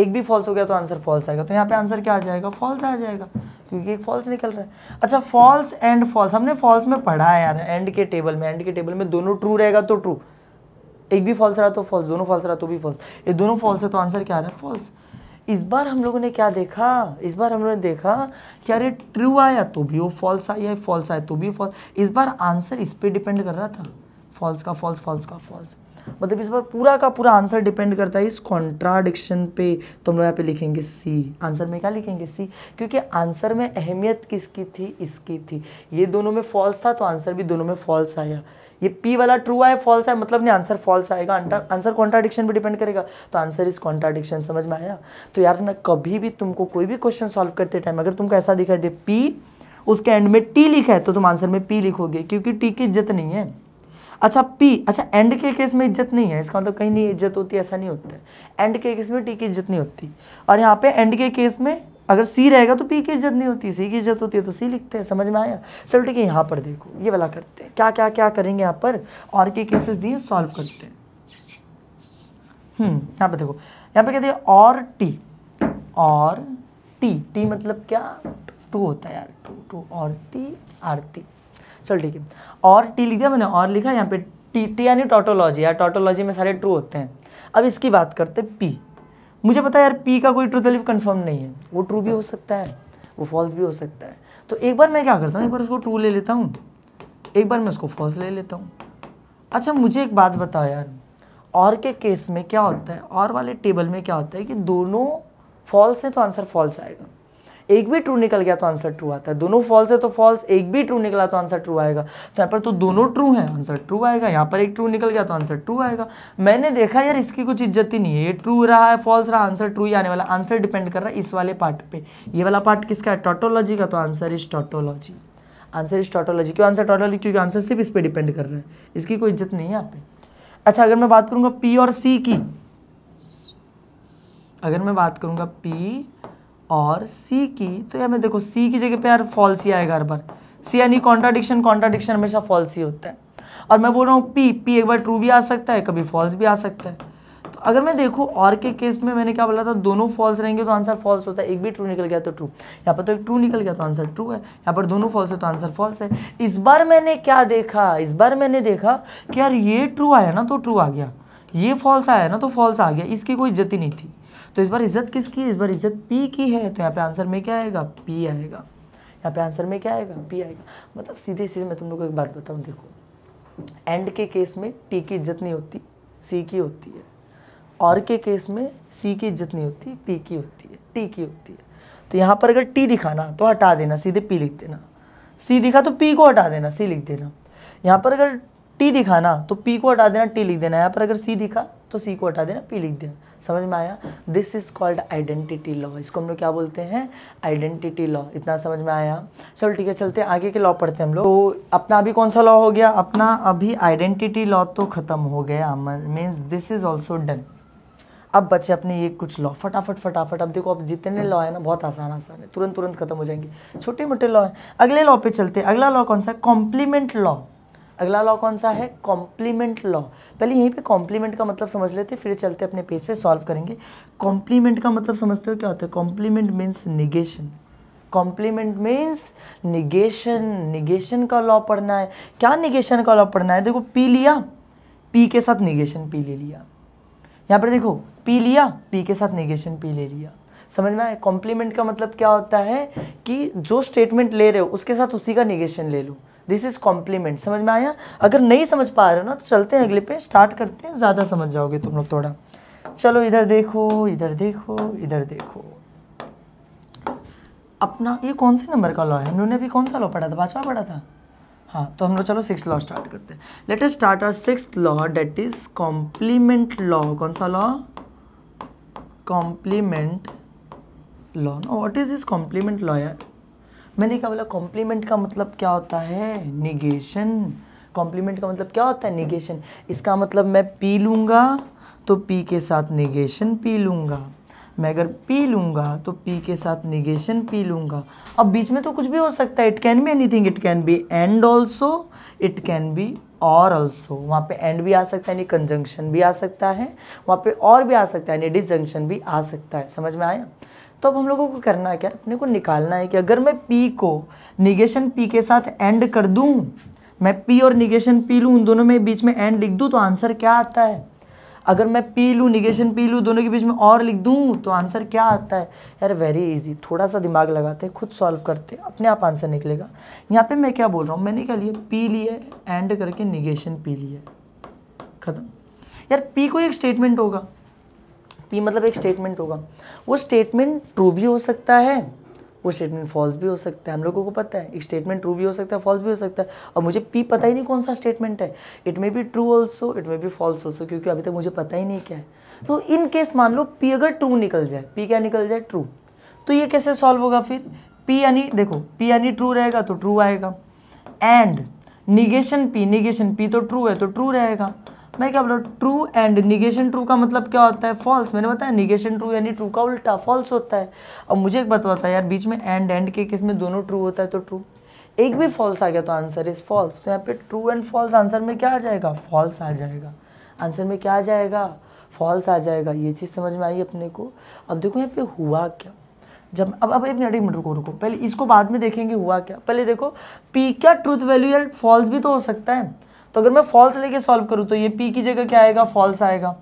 एक भी फॉल्स हो गया तो आंसर फॉल्स आएगा तो यहाँ पे आंसर क्या आ जाएगा फॉल्स आ जाएगा क्योंकि फॉल्स निकल रहा है अच्छा फॉल्स एंड फॉल्स हमने फॉल्स में पढ़ा है यार एंड के टेबल में एंड के टेबल में दोनों ट्रू रहेगा तो ट्रू एक भी फॉल्स रहा तो फॉल्स दोनों फॉल्स रहा तो भी फॉल्स ये दोनों फॉल्स है तो आंसर क्या आ रहा है फॉल्स इस बार हम लोगों ने क्या देखा इस बार हम लोगों ने देखा कि यार ये ट्रू आया तो भी वो फॉल्स आया फॉल्स आया तो भी फॉल्स इस बार आंसर इस पर डिपेंड कर रहा था फॉल्स का फॉल्स फॉल्स का फॉल्स मतलब इस बार पूरा का पूरा आंसर डिपेंड करता है इस कॉन्ट्राडिक्शन पे तो हम लोग यहाँ पे लिखेंगे सी आंसर में क्या लिखेंगे सी क्योंकि आंसर में अहमियत किसकी थी इसकी थी ये दोनों में फॉल्स था तो आंसर भी दोनों में फॉल्स आया ये पी वाला ट्रू आया फॉल्स आया मतलब नहीं आंसर फॉल्स आएगा आंसर कॉन्ट्राडिक्शन पर डिपेंड करेगा तो आंसर इस कॉन्ट्राडिक्शन समझ में आया तो यार ना कभी भी तुमको कोई भी क्वेश्चन सॉल्व करते टाइम अगर तुमको ऐसा दिखाई दे पी उसके एंड में टी लिखा है तो तुम आंसर में पी लिखोगे क्योंकि टी की इज्जत नहीं है अच्छा पी अच्छा एंड के केस में इज्जत नहीं है इसका मतलब कहीं नहीं इज्जत होती ऐसा नहीं होता है एंड के केस में टी की इज्जत नहीं होती और यहाँ पे एंड के केस में अगर सी रहेगा तो पी की इज्जत नहीं होती सी की इज्जत होती है तो सी लिखते हैं समझ में आया चलो ठीक है यहाँ पर देखो ये वाला करते हैं क्या क्या क्या करेंगे यहाँ पर और के केसेस दिए सॉल्व करते हैं हम्म, यहाँ पर देखो यहाँ पर कहते हैं और टी और टी टी मतलब क्या टू होता है यार टू टू और टी आरती चल ठीक है और टी लिख दिया मैंने और लिखा यहाँ पे टी टी यानी टोटोलॉजी यार टोटोलॉजी में सारे ट्रू होते हैं अब इसकी बात करते पी मुझे पता है यार पी का कोई ट्रू वैल्यू कन्फर्म नहीं है वो ट्रू भी हो सकता है वो फॉल्स भी हो सकता है तो एक बार मैं क्या करता हूँ एक बार उसको ट्रू ले लेता हूँ एक बार मैं उसको फॉल्स ले लेता हूँ अच्छा मुझे एक बात बताओ यार और के केस में क्या होता है और वाले टेबल में क्या होता है कि दोनों फॉल्स है तो आंसर फॉल्स आएगा एक भी ट्रू निकल गया तो आंसर ट्रू आता है दोनों फॉल्स है तो फॉल्स एक भी ट्रू निकला तो आंसर ट्रू आएगा तो यहाँ पर तो दोनों ट्रू हैं आंसर ट्रू आएगा यहाँ पर एक ट्रू निकल गया तो आंसर ट्रू आएगा मैंने देखा यार इसकी कुछ इज्जत ही नहीं है ये ट्रू रहा है फॉल्स रहा आंसर ट्रू ही आने वाला आंसर डिपेंड कर रहा है इस वाले पार्ट पे ये वाला पार्ट किसका है टोटोलॉजी का तो answer is tautology answer is tautology क्यों आंसर टोटोलॉजी क्योंकि आंसर सिर्फ इस पर डिपेंड कर रहा है इसकी कोई इज्जत नहीं है यहाँ पे अच्छा अगर मैं बात करूंगा पी और सी की अगर मैं बात करूंगा पी और सी की तो यहाँ देखो सी की जगह पे यार फॉल्स ही आएगा हर बार सी यानी कॉन्ट्राडिक्शन कॉन्ट्राडिक्शन हमेशा फॉल्स ही होता है और मैं बोल रहा हूँ पी पी एक बार ट्रू भी आ सकता है कभी फॉल्स भी आ सकता है तो अगर मैं देखूँ और के केस में मैंने क्या बोला था दोनों फॉल्स रहेंगे तो आंसर फॉल्स होता है एक भी ट्रू निकल गया तो ट्रू यहाँ पर तो एक ट्रू निकल गया तो आंसर ट्रू है यहाँ पर दोनों फॉल्स है तो आंसर फॉल्स है इस बार मैंने क्या देखा इस बार मैंने देखा कि यार ये ट्रू आया ना तो ट्रू आ गया ये फॉल्स आया ना तो फॉल्स आ गया इसकी कोई जति नहीं थी तो इस बार इज्जत किसकी इस बार इज्जत पी की है तो यहाँ पे आंसर में क्या आएगा पी आएगा यहाँ पे आंसर में क्या आएगा पी आएगा मतलब सीधे सीधे मैं तुम लोग को एक बात बताऊँ देखो एंड के केस में टी की इज्जत नहीं होती सी की होती है और के केस में सी की इज्जत नहीं होती पी की होती है टी की होती है तो यहाँ पर अगर टी दिखाना तो हटा देना सीधे पी लिख देना सी दिखा तो पी को हटा देना सी लिख देना यहाँ पर अगर टी दिखाना तो पी को हटा देना टी लिख देना यहाँ पर अगर सी दिखा तो सी को हटा देना पी लिख देना समझ में आया this is called identity law इसको हम लोग क्या बोलते हैं आइडेंटिटी लॉ इतना समझ में आया चलो ठीक है चलते आगे के लॉ पढ़ते हैं हम लोग तो अपना अभी कौन सा लॉ हो गया अपना अभी आइडेंटिटी लॉ तो ख़त्म हो गया means this is also done अब बच्चे अपने ये कुछ लॉ फटाफट फटाफट अब देखो अब जितने लॉ है ना बहुत आसान आसान है तुरंत तुरंत खत्म हो जाएंगे छोटे मोटे लॉ है अगले लॉ पे चलते हैं अगला लॉ कौन सा कॉम्प्लीमेंट लॉ अगला लॉ कौन सा है कॉम्प्लीमेंट लॉ पहले यहीं पे कॉम्प्लीमेंट का मतलब समझ लेते हैं फिर चलते अपने पेज पे सॉल्व करेंगे कॉम्प्लीमेंट का मतलब समझते हो क्या होता है complement means negation complement means negation negation का लॉ पढ़ना है क्या निगेशन का लॉ पढ़ना है देखो पी लिया पी के साथ निगेशन पी ले लिया यहाँ पर देखो पी लिया पी के साथ निगेशन पी ले लिया समझ में आए कॉम्प्लीमेंट का मतलब क्या होता है कि जो स्टेटमेंट ले रहे हो उसके साथ उसी का निगेशन ले लो दिस इज कॉम्प्लीमेंट समझ में आया अगर नहीं समझ पा रहे हो ना तो चलते हैं अगले पे स्टार्ट करते हैं ज़्यादा समझ जाओगे तुम लोग थोड़ा चलो इधर देखो इधर देखो इधर देखो अपना ये कौन से नंबर का लॉ है हमने अभी कौन सा लॉ पढ़ा था पाँचवा पढ़ा था हाँ तो हम लोग चलो सिक्स लॉ स्टार्ट करते हैं let's start R six law that is complement law कौन सा लॉ कॉम्प्लीमेंट लॉ ना what is this complement law यार मैंने क्या बोला कॉम्प्लीमेंट का मतलब क्या होता है निगेशन कॉम्प्लीमेंट का मतलब क्या होता है निगेशन इसका मतलब मैं पी लूँगा तो पी के साथ निगेशन पी लूँगा मैं अगर पी लूँगा तो पी के साथ निगेशन पी लूँगा अब बीच में तो कुछ भी हो सकता है it can be anything it can be and also it can be और ऑल्सो वहाँ पे एंड भी आ सकता है यानी कंजंक्शन भी आ सकता है वहाँ पे और भी आ सकता है यानी डिसजंक्शन भी आ सकता है समझ में आया तो अब हम लोगों को करना है क्या अपने को निकालना है कि अगर मैं पी को निगेशन पी के साथ एंड कर दूँ मैं पी और निगेशन पी लूँ उन दोनों में बीच में एंड लिख दूँ तो आंसर क्या आता है अगर मैं पी लूँ निगेशन पी लूँ दोनों के बीच में और लिख दूँ तो आंसर क्या आता है यार वेरी इजी थोड़ा सा दिमाग लगाते खुद सॉल्व करते अपने आप आंसर निकलेगा यहाँ पे मैं क्या बोल रहा हूँ मैंने क्या लिया पी लिए एंड करके निगेशन पी लिया ख़त्म यार पी कोई एक स्टेटमेंट होगा पी मतलब एक स्टेटमेंट होगा वो स्टेटमेंट ट्रू भी हो सकता है वो स्टेटमेंट फॉल्स भी हो सकता है हम लोगों को पता है एक स्टेटमेंट ट्रू भी हो सकता है फॉल्स भी हो सकता है और मुझे पी पता ही नहीं कौन सा स्टेटमेंट है it may be true also it may be false also क्योंकि अभी तक मुझे पता ही नहीं क्या है तो इन केस मान लो पी अगर ट्रू निकल जाए पी क्या निकल जाए ट्रू तो ये कैसे सॉल्व होगा फिर पी यानी देखो पी यानी ट्रू रहेगा तो ट्रू आएगा and negation P negation P तो ट्रू है तो ट्रू रहेगा मैं क्या बोल रहा हूँ ट्रू एंड निगेशन ट्रू का मतलब क्या होता है फॉल्स मैंने बताया निगेशन ट्रू यानी ट्रू का उल्टा फॉल्स होता है अब मुझे एक बात बताया यार बीच में एंड एंड के किस में दोनों ट्रू होता है तो ट्रू एक भी फॉल्स आ गया तो आंसर इज फॉल्स तो यहाँ पे ट्रू एंड फॉल्स आंसर में क्या आ जाएगा फॉल्स आ जाएगा आंसर में क्या आ जाएगा फॉल्स आ जाएगा ये चीज़ समझ में आई अपने को अब देखो यहाँ पे हुआ क्या जब अब अब एक मिनट एक मिनट रुको रुको पहले इसको बाद में देखेंगे हुआ क्या पहले देखो पी क्या ट्रूथ वैल्यू या फॉल्स भी तो हो सकता है तो अगर मैं फॉल्स लेके सॉल्व करूँ तो ये पी की जगह क्या आएगा फॉल्स आएगा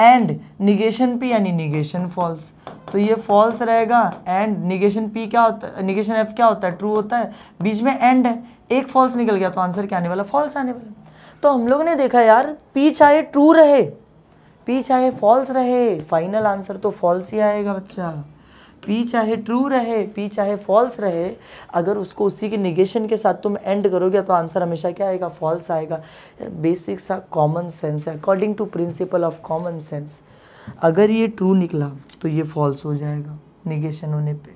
एंड निगेशन पी यानी निगेशन फॉल्स तो ये फॉल्स रहेगा एंड निगेशन पी क्या होता है निगेशन एफ क्या होता है ट्रू होता है बीच में एंड है एक फॉल्स निकल गया तो आंसर क्या आने वाला फॉल्स आने वाला तो हम लोग ने देखा यार पी चाहे ट्रू रहे पी चाहे फॉल्स रहे फाइनल आंसर तो फॉल्स ही आएगा बच्चा पी चाहे ट्रू रहे पी चाहे फॉल्स रहे अगर उसको उसी के निगेशन के साथ तुम एंड करोगे तो आंसर हमेशा क्या आएगा फॉल्स आएगा बेसिक्स सा common sense according to principle of common sense अगर ये ट्रू निकला तो ये फॉल्स हो जाएगा निगेशन होने पे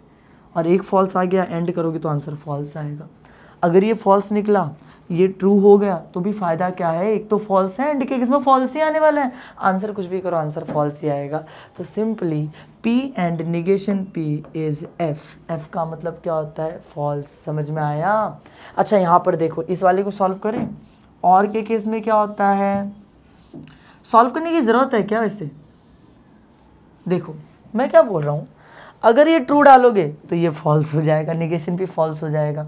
और एक फॉल्स आ गया एंड करोगे तो आंसर फॉल्स आएगा अगर ये फॉल्स निकला ये ट्रू हो गया तो भी फ़ायदा क्या है एक तो फॉल्स है एंड के किसमें फॉल्स ही आने वाला है आंसर कुछ भी करो आंसर फॉल्स ही आएगा तो simply P and negation P is F F का मतलब क्या होता है फॉल्स समझ में आया अच्छा यहाँ पर देखो इस वाले को सॉल्व करें और के केस में क्या होता है सॉल्व करने की ज़रूरत है क्या वैसे देखो मैं क्या बोल रहा हूँ अगर ये ट्रू डालोगे तो ये फॉल्स हो जाएगा निगेशन पी फॉल्स हो जाएगा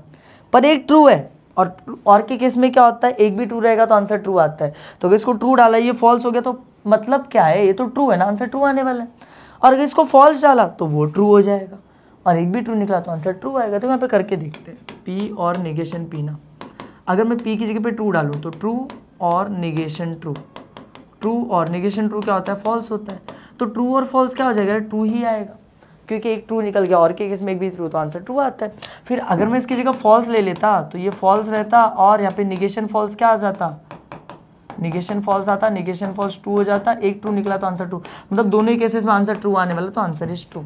पर एक ट्रू है और और के केस में क्या होता है एक भी ट्रू रहेगा तो आंसर ट्रू आता है तो अगर इसको ट्रू डाला ये फॉल्स हो गया तो मतलब क्या है ये तो ट्रू है ना आंसर ट्रू आने वाला है और अगर इसको फॉल्स डाला तो वो ट्रू हो जाएगा और एक भी ट्रू निकला तो आंसर ट्रू आएगा तो यहाँ पे करके देखते हैं पी और निगेशन पी ना अगर मैं पी की जगह पे ट्रू डालूँ तो ट्रू और निगेशन ट्रू ट्रू और निगेशन ट्रू क्या होता है फॉल्स होता है तो ट्रू और फॉल्स क्या हो जाएगा ट्रू ही आएगा क्योंकि एक ट्रू निकल गया और के केस में एक भी ट्रू तो आंसर ट्रू आता है फिर अगर मैं इसकी जगह फॉल्स ले लेता तो ये फॉल्स रहता और यहाँ पे निगेशन फॉल्स क्या आ जाता निगेशन फॉल्स आता निगेशन फॉल्स ट्रू हो जाता एक ट्रू निकला तो आंसर ट्रू मतलब दोनों ही केसेस में आंसर ट्रू आने वाला तो आंसर इज ट्रू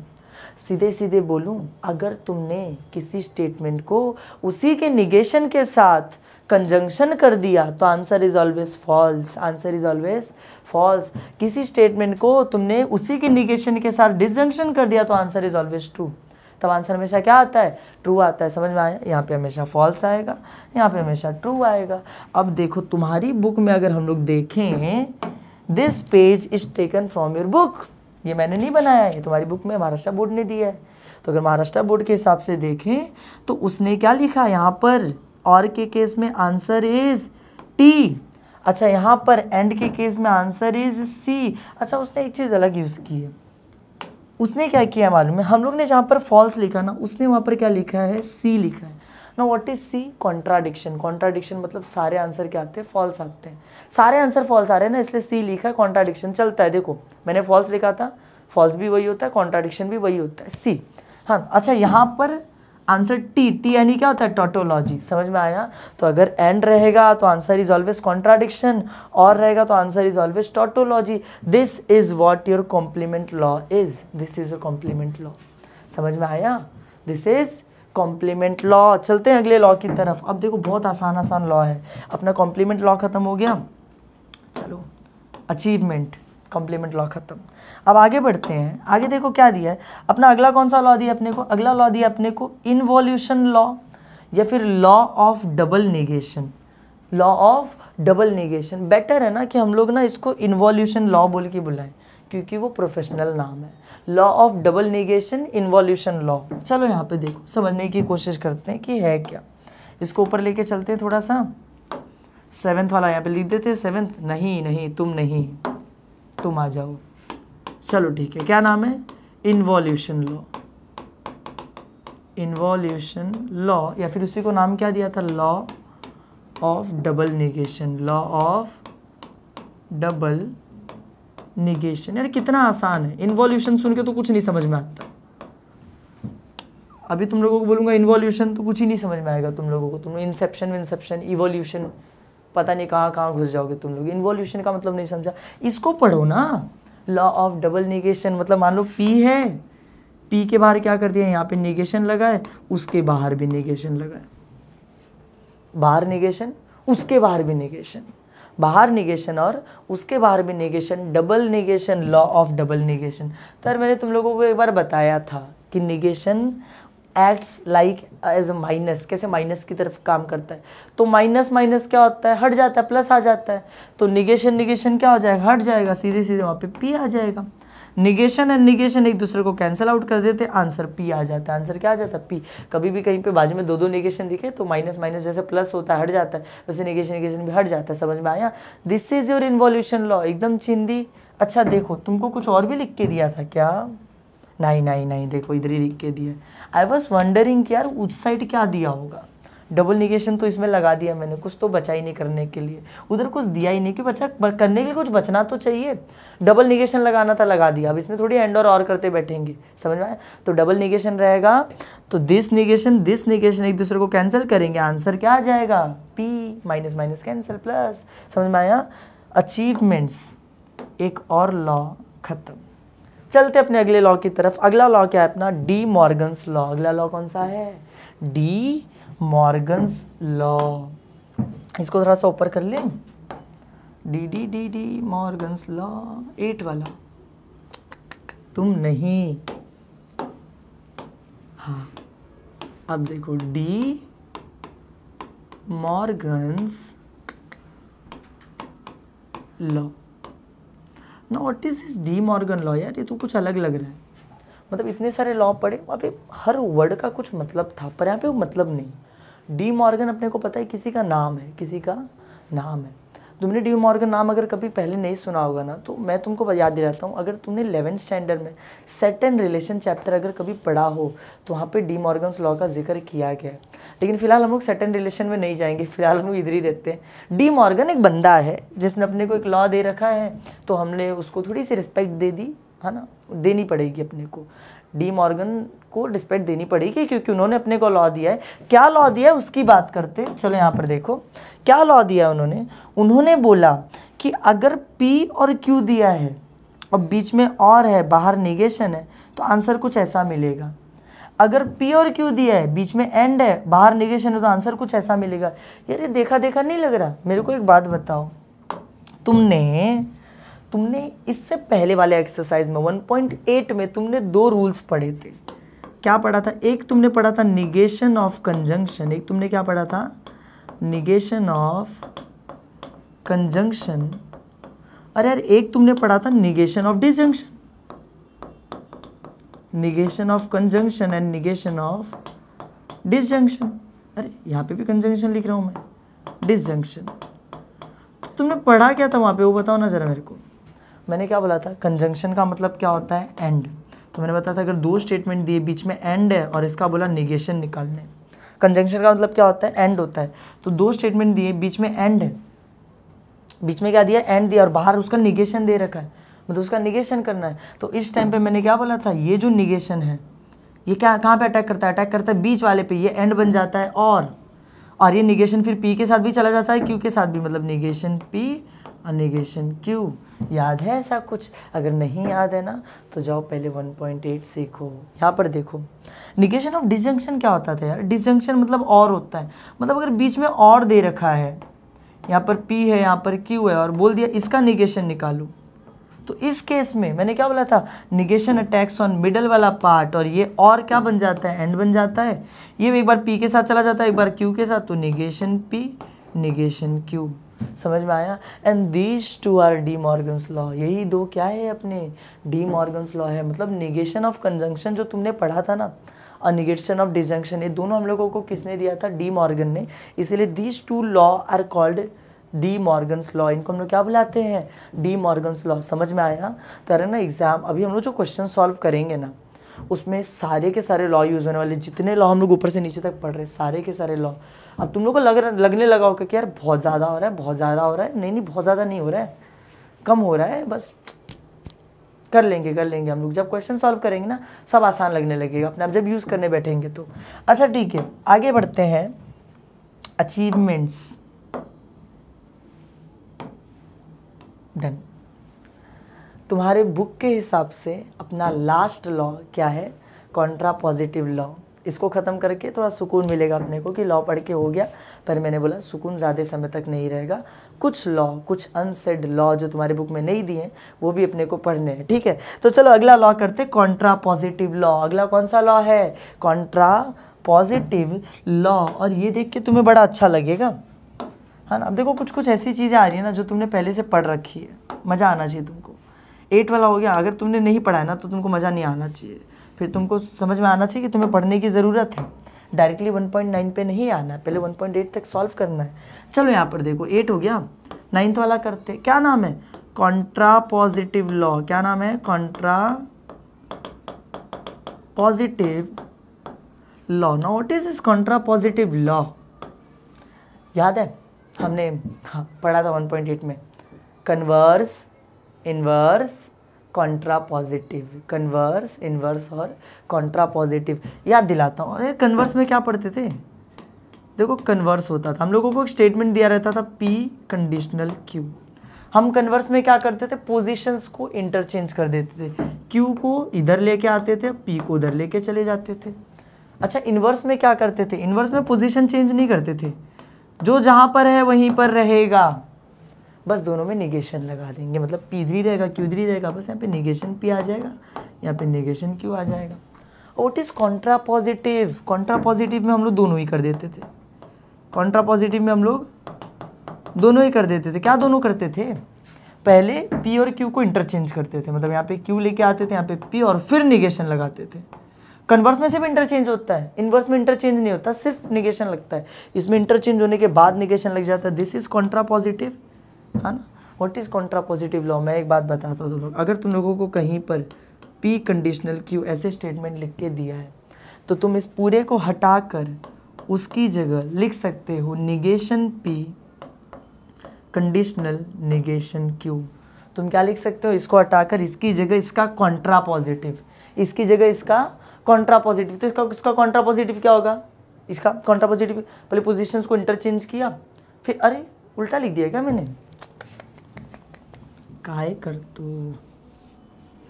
सीधे सीधे बोलूँ अगर तुमने किसी स्टेटमेंट को उसी के निगेशन के साथ कंजंक्शन कर दिया तो answer is always false answer is always false किसी स्टेटमेंट को तुमने उसी के निगेशन के साथ डिसजंक्शन कर दिया तो आंसर इज़ ऑलवेज ट्रू तब आंसर हमेशा क्या आता है ट्रू आता है समझ में आया यहाँ पे हमेशा फॉल्स आएगा यहाँ पे हमेशा ट्रू आएगा अब देखो तुम्हारी बुक में अगर हम लोग देखें this page is taken from your book ये मैंने नहीं बनाया है तुम्हारी बुक में महाराष्ट्र बोर्ड ने दिया है तो अगर महाराष्ट्र बोर्ड के हिसाब से देखें तो उसने क्या लिखा यहाँ पर और के केस में आंसर इज टी अच्छा यहाँ पर एंड के केस में आंसर इज सी अच्छा उसने एक चीज़ अलग यूज़ की है उसने क्या किया मालूम है हम लोग ने जहाँ पर फॉल्स लिखा ना उसने वहाँ पर क्या लिखा है सी लिखा है ना what is C contradiction contradiction मतलब सारे आंसर क्या आते हैं फॉल्स आते हैं सारे आंसर फॉल्स आ रहे हैं ना इसलिए सी लिखा है कॉन्ट्राडिक्शन चलता है देखो मैंने फॉल्स लिखा था फॉल्स भी वही होता है कॉन्ट्राडिक्शन भी वही होता है सी हाँ अच्छा यहाँ पर आंसर टी टी यानी क्या होता है टोटोलॉजी समझ में आया तो अगर एंड रहेगा तो आंसर इज ऑलवेज कॉन्ट्राडिक्शन और रहेगा तो answer is always tautology this is what your complement law is this is your complement law समझ में आया दिस इज कॉम्प्लीमेंट लॉ चलते हैं अगले लॉ की तरफ अब देखो बहुत आसान आसान लॉ है अपना कॉम्प्लीमेंट लॉ खत्म हो गया चलो अचीवमेंट कॉम्प्लीमेंट लॉ खत्म अब आगे बढ़ते हैं आगे देखो क्या दिया है अपना अगला कौन सा लॉ दिया अपने को अगला लॉ दिया अपने को इन्वोल्यूशन लॉ या फिर law of double negation law of double negation better है ना कि हम लोग ना इसको इन्वॉल्यूशन लॉ बोल के बुलाएं क्योंकि वो प्रोफेशनल नाम है law of double negation involution law चलो यहाँ पे देखो समझने की कोशिश करते हैं कि है क्या इसको ऊपर लेके चलते हैं थोड़ा सा सेवन्थ वाला यहाँ पे लिख देते हैं सेवन्थ नहीं नहीं तुम नहीं तुम आ जाओ चलो ठीक है क्या नाम है इन्वॉल्यूशन लॉ इन्वॉल्यूशन लॉ या फिर उसी को नाम क्या दिया था law of double negation law of double negation यार कितना आसान है इन्वॉल्यूशन सुन के तो कुछ नहीं समझ में आता अभी तुम लोगों को बोलूँगा इन्वॉल्यूशन तो कुछ ही नहीं समझ में आएगा तुम लोगों को तुम इंसेप्शन विंसेप्शन इवोल्यूशन पता नहीं कहाँ कहाँ घुस जाओगे तुम लोग इन्वॉल्यूशन का मतलब नहीं समझा इसको पढ़ो ना लॉ ऑफ डबल निगेशन मतलब मान लो पी है पी के बाहर क्या कर दिया यहाँ पे निगेशन लगा है उसके बाहर भी निगेशन लगा है बाहर निगेशन उसके बाहर भी निगेशन बाहर निगेशन और उसके बाहर भी negation double negation law of double negation sir मैंने तुम लोगों को एक बार बताया था कि negation acts like as a minus कैसे माइनस की तरफ काम करता है तो माइनस माइनस क्या होता है हट जाता है प्लस आ जाता है तो निगेशन निगेशन क्या हो जाएगा हट जाएगा सीधे सीधे वहाँ पे पी आ जाएगा निगेशन एंड निगेशन एक दूसरे को कैंसिल आउट कर देते आंसर पी आ जाता है आंसर क्या आ जाता है पी कभी भी कहीं पे बाजू में दो दो निगेशन दिखे तो माइनस माइनस जैसे प्लस होता है हट जाता है वैसे निगेशन निगेशन भी हट जाता है समझ में आया this is your involution law एकदम चिंदी अच्छा देखो तुमको कुछ और भी लिख के दिया था क्या नहीं नहीं नहीं देखो इधर ही लिख के दिया आई वॉज वंडरिंग कि यार उस साइड क्या दिया होगा डबल निगेशन तो इसमें लगा दिया मैंने कुछ तो बचा ही नहीं करने के लिए उधर कुछ दिया ही नहीं कि बचा करने के लिए कुछ बचना तो चाहिए डबल निगेशन लगाना था लगा दिया अब इसमें थोड़ी एंड और और करते बैठेंगे समझ में आया तो डबल निगेशन रहेगा तो दिस निगेशन दिस निगेशन एक दूसरे को कैंसिल करेंगे आंसर क्या आ जाएगा P minus minus cancel plus समझ में आया अचीवमेंट्स एक और लॉ खत्म चलते अपने अगले लॉ की तरफ अगला लॉ क्या है अपना डी मॉर्गन्स लॉ अगला लॉ कौन सा है डी मॉर्गन्स लॉ इसको थोड़ा सा ऊपर कर लें De De De De Morgan's law eight वाला तुम नहीं हाँ अब देखो डी मॉर्गन्स लॉ ना what is this De Morgan law यार ये तो कुछ अलग लग रहा है मतलब इतने सारे लॉ पढ़े वहाँ पे हर वर्ड का कुछ मतलब था पर यहाँ पे वो मतलब नहीं डी मॉर्गन अपने को पता है किसी का नाम है किसी का नाम है तुमने डी मॉर्गन नाम अगर कभी पहले नहीं सुना होगा ना तो मैं तुमको याद दिलाता हूँ अगर तुमने इलेवेंथ स्टैंडर्ड में सेट एंड रिलेशन चैप्टर अगर कभी पढ़ा हो तो वहाँ पे डी मॉर्गन्स लॉ का जिक्र किया गया है लेकिन फिलहाल हम लोग सेट एंड रिलेशन में नहीं जाएंगे फिलहाल हम लोग इधर ही रहते हैं डी मॉर्गन एक बंदा है जिसने अपने को एक लॉ दे रखा है तो हमने उसको थोड़ी सी रिस्पेक्ट दे दी है ना देनी पड़ेगी अपने को डी मॉर्गन को रिस्पेक्ट देनी पड़ेगी क्योंकि उन्होंने अपने को लॉ दिया है क्या लॉ दिया है उसकी बात करते हैं चलो यहाँ पर देखो क्या लॉ दिया उन्होंने उन्होंने बोला कि अगर पी और क्यू दिया है और बीच में और है बाहर निगेशन है तो आंसर कुछ ऐसा मिलेगा अगर पी और क्यू दिया है बीच में एंड है बाहर निगेशन है तो आंसर कुछ ऐसा मिलेगा यार ये देखा देखा नहीं लग रहा मेरे को एक बात बताओ तुमने तुमने इससे पहले वाले एक्सरसाइज में 1.8 में तुमने दो रूल्स पढ़े थे क्या पढ़ा था एक तुमने पढ़ा था निगेशन ऑफ कंजंक्शन एक तुमने क्या पढ़ा था निगेशन ऑफ कंजंक्शन अरे यार एक तुमने पढ़ा था negation of disjunction negation of conjunction and negation of disjunction अरे यहाँ पे भी कंजंक्शन लिख रहा हूँ मैं डिसजंक्शन तुमने पढ़ा क्या था वहाँ पे वो बताओ ना ज़रा मेरे को मैंने क्या बोला था कंजंक्शन का मतलब क्या होता है एंड तो मैंने बताया था अगर दो स्टेटमेंट दिए बीच में एंड है और इसका बोला निगेशन निकालने कंजंक्शन का मतलब क्या होता है एंड होता है तो दो स्टेटमेंट दिए बीच में एंड है बीच में क्या दिया एंड दिया और बाहर उसका निगेशन दे रखा है मतलब उसका निगेशन करना है तो इस टाइम पे मैंने क्या बोला था ये जो निगेशन है ये क्या कहाँ पे अटैक करता है अटैक करता है बीच वाले पे ये एंड बन जाता है और और ये निगेशन फिर पी के साथ भी चला जाता है क्यू के साथ भी मतलब निगेशन पी और निगेशन क्यू याद है ऐसा कुछ अगर नहीं याद है ना तो जाओ पहले 1.8 सीखो यहाँ पर देखो निगेशन ऑफ डिजंक्शन क्या होता था यार डिजंक्शन मतलब और होता है मतलब अगर बीच में और दे रखा है यहाँ पर P है यहाँ पर Q है और बोल दिया इसका निगेशन निकालू तो इस केस में मैंने क्या बोला था निगेशन अटैक्स ऑन मिडल वाला पार्ट और ये और क्या बन जाता है एंड बन जाता है ये एक बार पी के साथ चला जाता है एक बार क्यू के साथ तो निगेशन पी निगेशन क्यू समझ में आया and these two are De Morgan's law यही दो क्या है अपने डी मॉर्गन्स लॉ है मतलब निगेशन ऑफ कंजंक्शन जो तुमने पढ़ा था ना अनिगेशन ऑफ डिजंक्शन ये दोनों हम लोगों को किसने दिया था डी मॉर्गन ने इसीलिए these two law are called De Morgan's law इनको हम लोग क्या बुलाते हैं डी मॉर्गन्स लॉ समझ में आया तो अरे ना एग्ज़ाम अभी हम लोग जो क्वेश्चन सॉल्व करेंगे ना उसमें सारे के सारे लॉ यूज़ होने वाले जितने लॉ हम लोग ऊपर से नीचे तक पढ़ रहे सारे के सारे लॉ अब तुम लोग को लग लगने लगा होगा कि यार बहुत ज़्यादा हो रहा है बहुत ज़्यादा हो रहा है नहीं नहीं बहुत ज़्यादा नहीं हो रहा है कम हो रहा है बस कर लेंगे कर लेंगे हम लोग जब क्वेश्चन सॉल्व करेंगे ना सब आसान लगने लगेगा अपने आप जब यूज़ करने बैठेंगे तो अच्छा ठीक है आगे बढ़ते हैं अचीवमेंट्स डन तुम्हारे बुक के हिसाब से अपना लास्ट लॉ क्या है कॉन्ट्रा पॉजिटिव लॉ इसको ख़त्म करके थोड़ा सुकून मिलेगा अपने को कि लॉ पढ़ के हो गया पर मैंने बोला सुकून ज़्यादा समय तक नहीं रहेगा कुछ लॉ कुछ अनसेड लॉ जो तुम्हारे बुक में नहीं दिए वो भी अपने को पढ़ने हैं ठीक है तो चलो अगला लॉ करते कॉन्ट्रा पॉजिटिव लॉ अगला कौन सा लॉ है कॉन्ट्रा पॉजिटिव लॉ और ये देख के तुम्हें बड़ा अच्छा लगेगा हाँ ना अब देखो कुछ कुछ ऐसी चीज़ें आ रही है ना जो तुमने पहले से पढ़ रखी है मज़ा आना चाहिए तुमको एट वाला हो गया अगर तुमने नहीं पढ़ा है ना तो तुमको मज़ा नहीं आना चाहिए फिर तुमको समझ में आना चाहिए कि तुम्हें पढ़ने की ज़रूरत है डायरेक्टली 1.9 पे नहीं आना है पहले 1.8 तक सॉल्व करना है चलो यहाँ पर देखो एट हो गया नाइन्थ वाला करते क्या नाम है कॉन्ट्रा पॉजिटिव लॉ क्या नाम है कॉन्ट्रा पॉजिटिव लॉ ना what is is contrapositive law याद है हमने हाँ, पढ़ा था 1.8 में converse inverse contrapositive converse inverse और कॉन्ट्रा पॉजिटिव याद दिलाता हूँ अरे कन्वर्स में क्या पढ़ते थे देखो कन्वर्स होता था हम लोगों को एक स्टेटमेंट दिया रहता था पी कंडीशनल क्यू हम कन्वर्स में क्या करते थे पोजीशंस को इंटरचेंज कर देते थे क्यू को इधर लेके आते थे पी को उधर लेके चले जाते थे अच्छा इनवर्स में क्या करते थे इनवर्स में पोजिशन चेंज नहीं करते थे जो जहाँ पर है वहीं पर रहेगा बस दोनों में निगेशन लगा देंगे मतलब पी थ्री रहेगा क्यू थ्री रहेगा बस यहाँ पे निगेशन पी आ जाएगा यहाँ पे निगेशन क्यू आ जाएगा what is contrapositive contrapositive में हम लोग दोनों ही कर देते थे कॉन्ट्रा पॉजिटिव में हम लोग दोनों ही कर देते थे क्या दोनों करते थे पहले पी और क्यू को इंटरचेंज करते थे मतलब यहाँ पे क्यू लेके आते थे यहाँ पे पी और फिर निगेशन लगाते थे कन्वर्स में सिर्फ इंटरचेंज होता है इन्वर्स में इंटरचेंज नहीं होता सिर्फ निगेशन लगता है इसमें इंटरचेंज होने के बाद निगेशन लग जाता है दिस इज कॉन्ट्रा पॉजिटिव है ना what is contrapositive law मैं एक बात बताता हूँ तुम लोग अगर तुम लोगों को कहीं पर पी कंडीशनल क्यू ऐसे स्टेटमेंट लिख के दिया है तो तुम इस पूरे को हटा कर उसकी जगह लिख सकते हो negation P conditional negation Q तुम क्या लिख सकते हो इसको हटाकर इसकी जगह इसका कॉन्ट्रा पॉजिटिव इसकी जगह इसका कॉन्ट्रा पॉजिटिव तो इसका इसका कॉन्ट्रा पॉजिटिव क्या होगा इसका कॉन्ट्रा पॉजिटिव पहले पोजिशन को इंटरचेंज किया फिर अरे उल्टा लिख दिया क्या मैंने काय कर तू तो।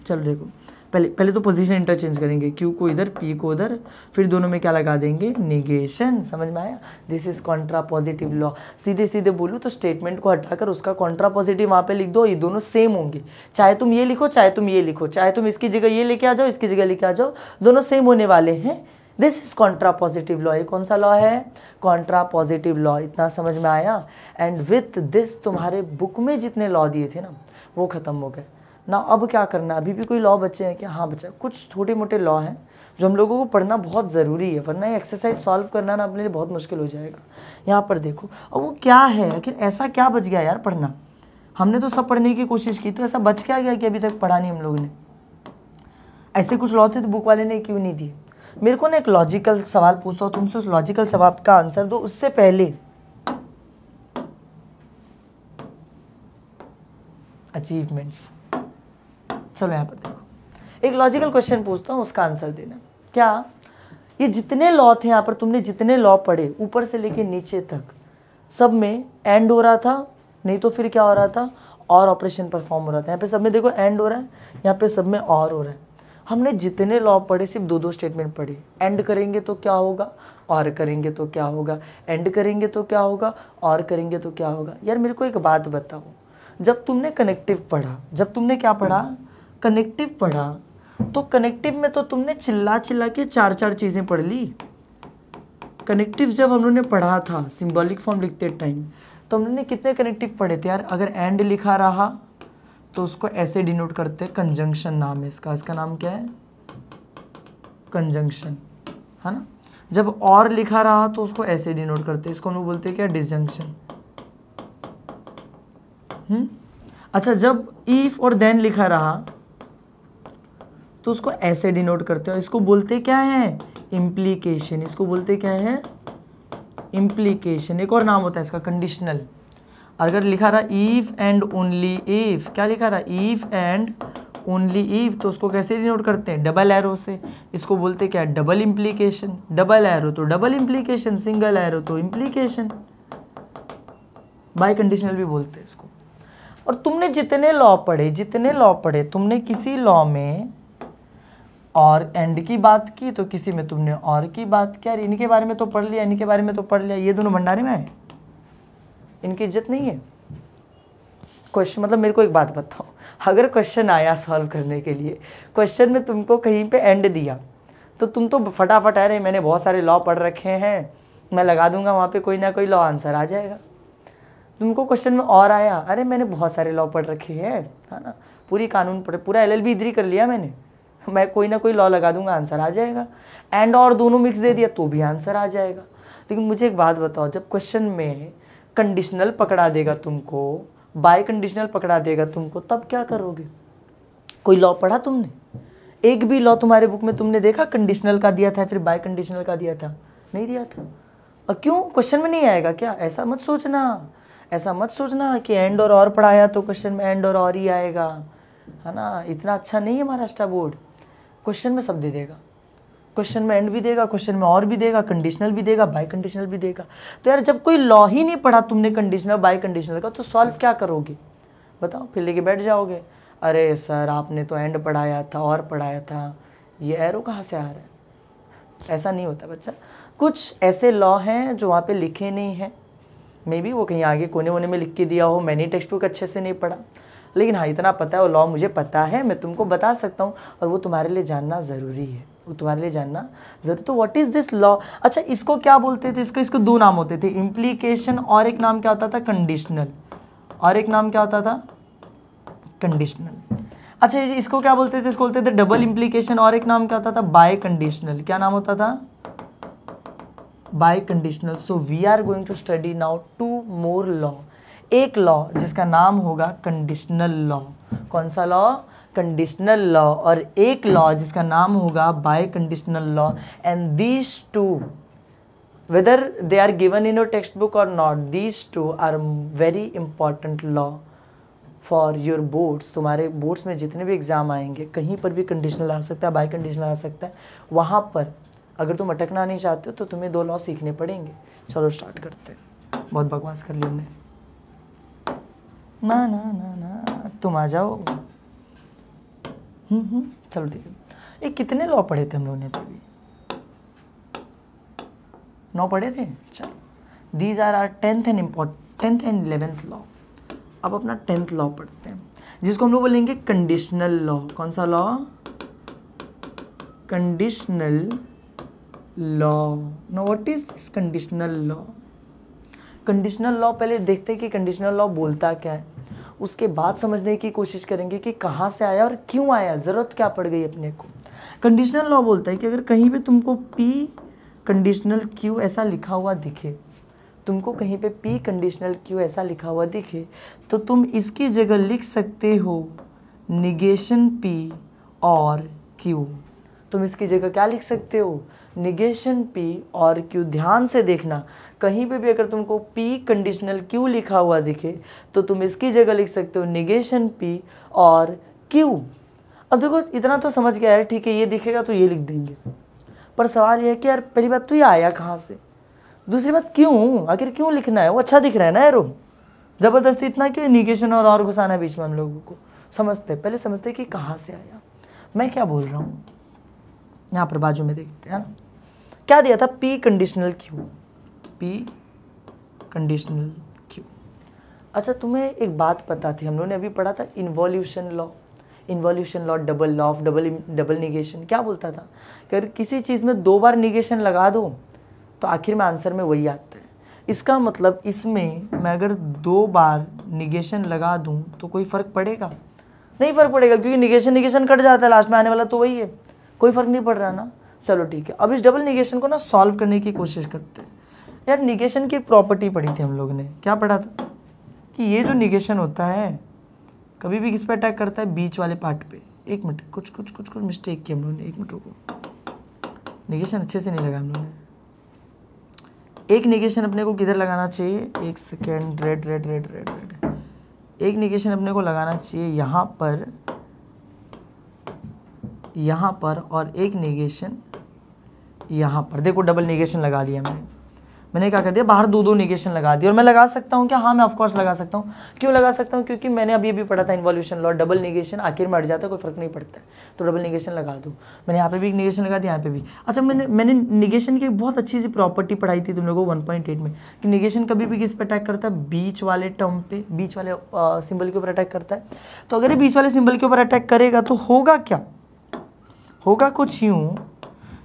चल देखो पहले पहले तो पोजीशन इंटरचेंज करेंगे क्यू को इधर पी को उधर फिर दोनों में क्या लगा देंगे निगेशन समझ में आया this is contrapositive law सीधे सीधे बोलूँ तो स्टेटमेंट को हटाकर उसका कॉन्ट्रा पॉजिटिव वहाँ पे लिख दो ये दोनों सेम होंगे चाहे तुम ये लिखो चाहे तुम ये लिखो चाहे तुम इसकी जगह ये लेके आ जाओ इसकी जगह लेके आ जाओ दोनों सेम होने वाले हैं this is contrapositive law ये कौन सा लॉ है कॉन्ट्रा पॉजिटिव लॉ इतना समझ में आया एंड विथ दिस तुम्हारे बुक में जितने लॉ दिए थे ना वो ख़त्म हो गए ना अब क्या करना है अभी भी कोई लॉ बचे हैं क्या हाँ बचा कुछ छोटे मोटे लॉ हैं जो हम लोगों को पढ़ना बहुत ज़रूरी है वरना ये एक्सरसाइज सॉल्व करना ना अपने लिए बहुत मुश्किल हो जाएगा यहाँ पर देखो अब वो क्या है आखिर ऐसा क्या बच गया यार पढ़ना हमने तो सब पढ़ने की कोशिश की तो ऐसा बच क्या गया कि अभी तक पढ़ा नहीं हम लोगों ने ऐसे कुछ लॉ थे तो बुक वाले ने क्यों नहीं दिए मेरे को ना एक लॉजिकल सवाल पूछता हो तुमसे उस लॉजिकल सवाल का आंसर दो उससे पहले अचीवमेंट्स चलो यहाँ पर देखो एक लॉजिकल क्वेश्चन पूछता हूँ उसका आंसर देना क्या ये जितने लॉ थे यहाँ पर तुमने जितने लॉ पढ़े ऊपर से लेके नीचे तक सब में एंड हो रहा था नहीं तो फिर क्या हो रहा था और ऑपरेशन परफॉर्म हो रहा था यहाँ पे सब में देखो एंड हो रहा है यहाँ पे सब में और हो रहा है हमने जितने लॉ पढ़े सिर्फ दो दो स्टेटमेंट पढ़े एंड करेंगे तो क्या होगा और करेंगे तो क्या होगा एंड करेंगे तो क्या होगा और करेंगे तो क्या होगा यार मेरे को एक बात बताओ जब तुमने कनेक्टिव पढ़ा जब तुमने क्या पढ़ा कनेक्टिव हाँ। पढ़ा तो कनेक्टिव में तो तुमने चिल्ला चिल्ला के चार चार चीज़ें पढ़ ली कनेक्टिव जब हम लोगों ने पढ़ा था सिम्बॉलिक फॉर्म लिखते टाइम तो हम लोगों ने कितने कनेक्टिव पढ़े थे यार अगर एंड लिखा रहा तो उसको ऐसे डिनोट करते कंजंक्शन नाम है इसका इसका नाम क्या है कंजंक्शन है ना जब और लिखा रहा तो उसको ऐसे डिनोट करते इसको हम लोग बोलते हैं क्या डिजंक्शन हुँ? हम्म? अच्छा जब ईफ और देन लिखा रहा तो उसको ऐसे डिनोट करते हो इसको बोलते क्या है इम्प्लीकेशन इसको बोलते क्या है इम्प्लीकेशन एक और नाम होता है इसका कंडीशनल अगर लिखा रहा ईफ एंड ओनली ईफ क्या लिखा रहा ईफ एंड ओनली ईफ तो उसको कैसे डिनोट करते हैं डबल एरो से इसको बोलते क्या है डबल इम्प्लीकेशन डबल एरो तो डबल इम्प्लीकेशन सिंगल एरो तो इम्प्लीकेशन बाय कंडीशनल भी बोलते हैं इसको और तुमने जितने लॉ पढ़े जितने लॉ पढ़े तुमने किसी लॉ में और एंड की बात की तो किसी में तुमने और की बात की यार इनके बारे में तो पढ़ लिया इनके बारे में तो पढ़ लिया ये दोनों भंडारे में है इनकी इज्जत नहीं है क्वेश्चन मतलब मेरे को एक बात बताओ अगर क्वेश्चन आया सॉल्व करने के लिए क्वेश्चन में तुमको कहीं पे एंड दिया तो तुम तो फटाफट आ रहे मैंने बहुत सारे लॉ पढ़ रखे हैं मैं लगा दूंगा वहाँ पे कोई ना कोई लॉ आंसर आ जाएगा तुमको क्वेश्चन में और आया अरे मैंने बहुत सारे लॉ पढ़ रखे हैं है ना पूरी कानून पढ़े पूरा एल एल बी कर लिया मैंने मैं कोई ना कोई लॉ लगा दूंगा आंसर आ जाएगा एंड और दोनों मिक्स दे दिया तो भी आंसर आ जाएगा लेकिन मुझे एक बात बताओ जब क्वेश्चन में कंडीशनल पकड़ा देगा तुमको बाय कंडीशनल पकड़ा देगा तुमको तब क्या करोगे कोई लॉ पढ़ा तुमने एक भी लॉ तुम्हारे बुक में तुमने देखा कंडीशनल का दिया था फिर बाय कंडीशनल का दिया था नहीं दिया था और क्यों क्वेश्चन में नहीं आएगा क्या ऐसा मत सोचना ऐसा मत सोचना कि एंड और और पढ़ाया तो क्वेश्चन में एंड और और ही आएगा है ना इतना अच्छा नहीं है महाराष्ट्र बोर्ड क्वेश्चन में सब दे देगा क्वेश्चन में एंड भी देगा क्वेश्चन में और भी देगा कंडीशनल भी देगा बाई कंडीशनल भी देगा तो यार जब कोई लॉ ही नहीं पढ़ा तुमने कंडीशनल बाई कंडीशनल का तो सॉल्व क्या करोगे बताओ फिर लेके बैठ जाओगे अरे सर आपने तो एंड पढ़ाया था और पढ़ाया था ये एरो कहाँ से आ रहा है ऐसा नहीं होता बच्चा कुछ ऐसे लॉ हैं जो वहाँ पे लिखे नहीं हैं मे बी वो कहीं आगे कोने वोने में लिख के दिया हो मैंने टेक्स्ट बुक अच्छे से नहीं पढ़ा लेकिन हाँ इतना पता है वो लॉ मुझे पता है मैं तुमको बता सकता हूँ और वो तुम्हारे लिए जानना ज़रूरी है वो तुम्हारे लिए जानना जरूर तो व्हाट इज दिस लॉ अच्छा इसको क्या बोलते थे इसको इसको दो नाम होते थे इम्प्लीकेशन और एक नाम क्या होता था कंडीशनल और एक नाम क्या होता था कंडीशनल अच्छा इसको क्या बोलते थे इसको बोलते थे डबल इम्प्लीकेशन और एक नाम क्या होता था बाय कंडीशनल क्या नाम होता था biconditional so we are going to study now two more law एक लॉ जिसका नाम होगा कंडीशनल लॉ कौन सा लॉ कंडीशनल लॉ और एक लॉ जिसका नाम होगा biconditional law and these two they are given in your textbook और not these two are very important law for your boards तुम्हारे बोर्ड्स में जितने भी एग्ज़ाम आएंगे कहीं पर भी कंडीशनल आ सकता है बाई कंडीशनल आ सकता है वहाँ पर अगर तुम अटकना नहीं चाहते हो तो तुम्हें दो लॉ सीखने पड़ेंगे चलो स्टार्ट करते हैं बहुत बकवास कर लिया हमने ना ना ना ना तुम आ जाओ हम्म, हम्म चलो ठीक है एक कितने लॉ पढ़े थे हम लोगों ने भी नौ पढ़े थे चलो these are are tenth and import tenth and eleventh law अब अपना टेंथ लॉ पढ़ते हैं जिसको हम लोग बोलेंगे कंडीशनल लॉ कौन सा law conditional law. Now what is this conditional law? Conditional law पहले देखते हैं कि कंडीशनल लॉ बोलता क्या है उसके बाद समझने की कोशिश करेंगे कि कहाँ से आया और क्यों आया ज़रूरत क्या पड़ गई अपने को कंडीशनल लॉ बोलता है कि अगर कहीं पे तुमको पी कंडीशनल क्यू ऐसा लिखा हुआ दिखे तुमको कहीं पे पी कंडीशनल क्यू ऐसा लिखा हुआ दिखे तो तुम इसकी जगह लिख सकते हो निगेशन पी और क्यू तुम इसकी जगह क्या लिख सकते हो निगेशन पी और क्यू ध्यान से देखना कहीं पे भी अगर तुमको पी कंडीशनल क्यू लिखा हुआ दिखे तो तुम इसकी जगह लिख सकते हो निगेशन पी और क्यू अब देखो इतना तो समझ गया यार ठीक है ये दिखेगा तो ये लिख देंगे पर सवाल यह है कि यार पहली बात तो ये आया कहाँ से दूसरी बात क्यों आखिर क्यों लिखना है वो अच्छा दिख रहा है ना यारो ज़बरदस्ती इतना क्यों निगेशन और और घुसाना बीच में हम लोगों को समझते पहले समझते कि कहाँ से आया मैं क्या बोल रहा हूँ यहाँ पर बाजू में देखते हैं ना क्या दिया था P conditional Q P conditional Q अच्छा तुम्हें एक बात पता थी हम लोगों ने अभी पढ़ा था involution law involution law double law of double double negation क्या बोलता था कि अगर किसी चीज़ में दो बार निगेशन लगा दो तो आखिर में आंसर में वही आता है इसका मतलब इसमें मैं अगर दो बार निगेशन लगा दूँ तो कोई फ़र्क पड़ेगा नहीं फ़र्क पड़ेगा क्योंकि निगेशन निगेशन कट जाता है लास्ट में आने वाला तो वही है कोई फ़र्क नहीं पड़ रहा ना चलो ठीक है अब इस डबल निगेशन को ना सॉल्व करने की कोशिश करते हैं यार निगेशन की प्रॉपर्टी पढ़ी थी हम लोग ने क्या पढ़ा था कि ये जो निगेशन होता है कभी भी किस पे अटैक करता है बीच वाले पार्ट पे एक मिनट कुछ कुछ कुछ कुछ मिस्टेक किया हम लोगों ने एक मिनट रुको निगेशन अच्छे से नहीं लगा हम लोगों ने एक निगेशन अपने को किधर लगाना चाहिए एक second red red red red red एक निगेशन अपने को लगाना चाहिए यहाँ पर यहाँ पर और एक नेगेशन यहाँ पर देखो डबल नेगेशन लगा लिया मैंने मैंने क्या कर दिया बाहर दो दो नेगेशन लगा दिया और मैं लगा सकता हूँ क्या हाँ मैं ऑफकोर्स लगा सकता हूँ क्यों लगा सकता हूँ क्योंकि मैंने अभी अभी पढ़ा था इन्वॉल्यूशन लॉ डबल नेगेशन आखिर में हट जाता है कोई फर्क नहीं पड़ता है तो डबल नेगेशन लगा दो मैंने यहाँ पे भी एक निगेशन लगा दिया यहाँ पे भी अच्छा मैंने मैंने निगेशन की बहुत अच्छी सी प्रॉपर्टी पढ़ाई थी तुम लोगों को वन में कि निगेशन कभी भी किस पर अटैक करता है बीच वाले टर्म पे बीच वाले सिंबल के ऊपर अटैक करता है तो अगर ये बीच वाले सिंबल के ऊपर अटैक करेगा तो होगा क्या होगा कुछ यूँ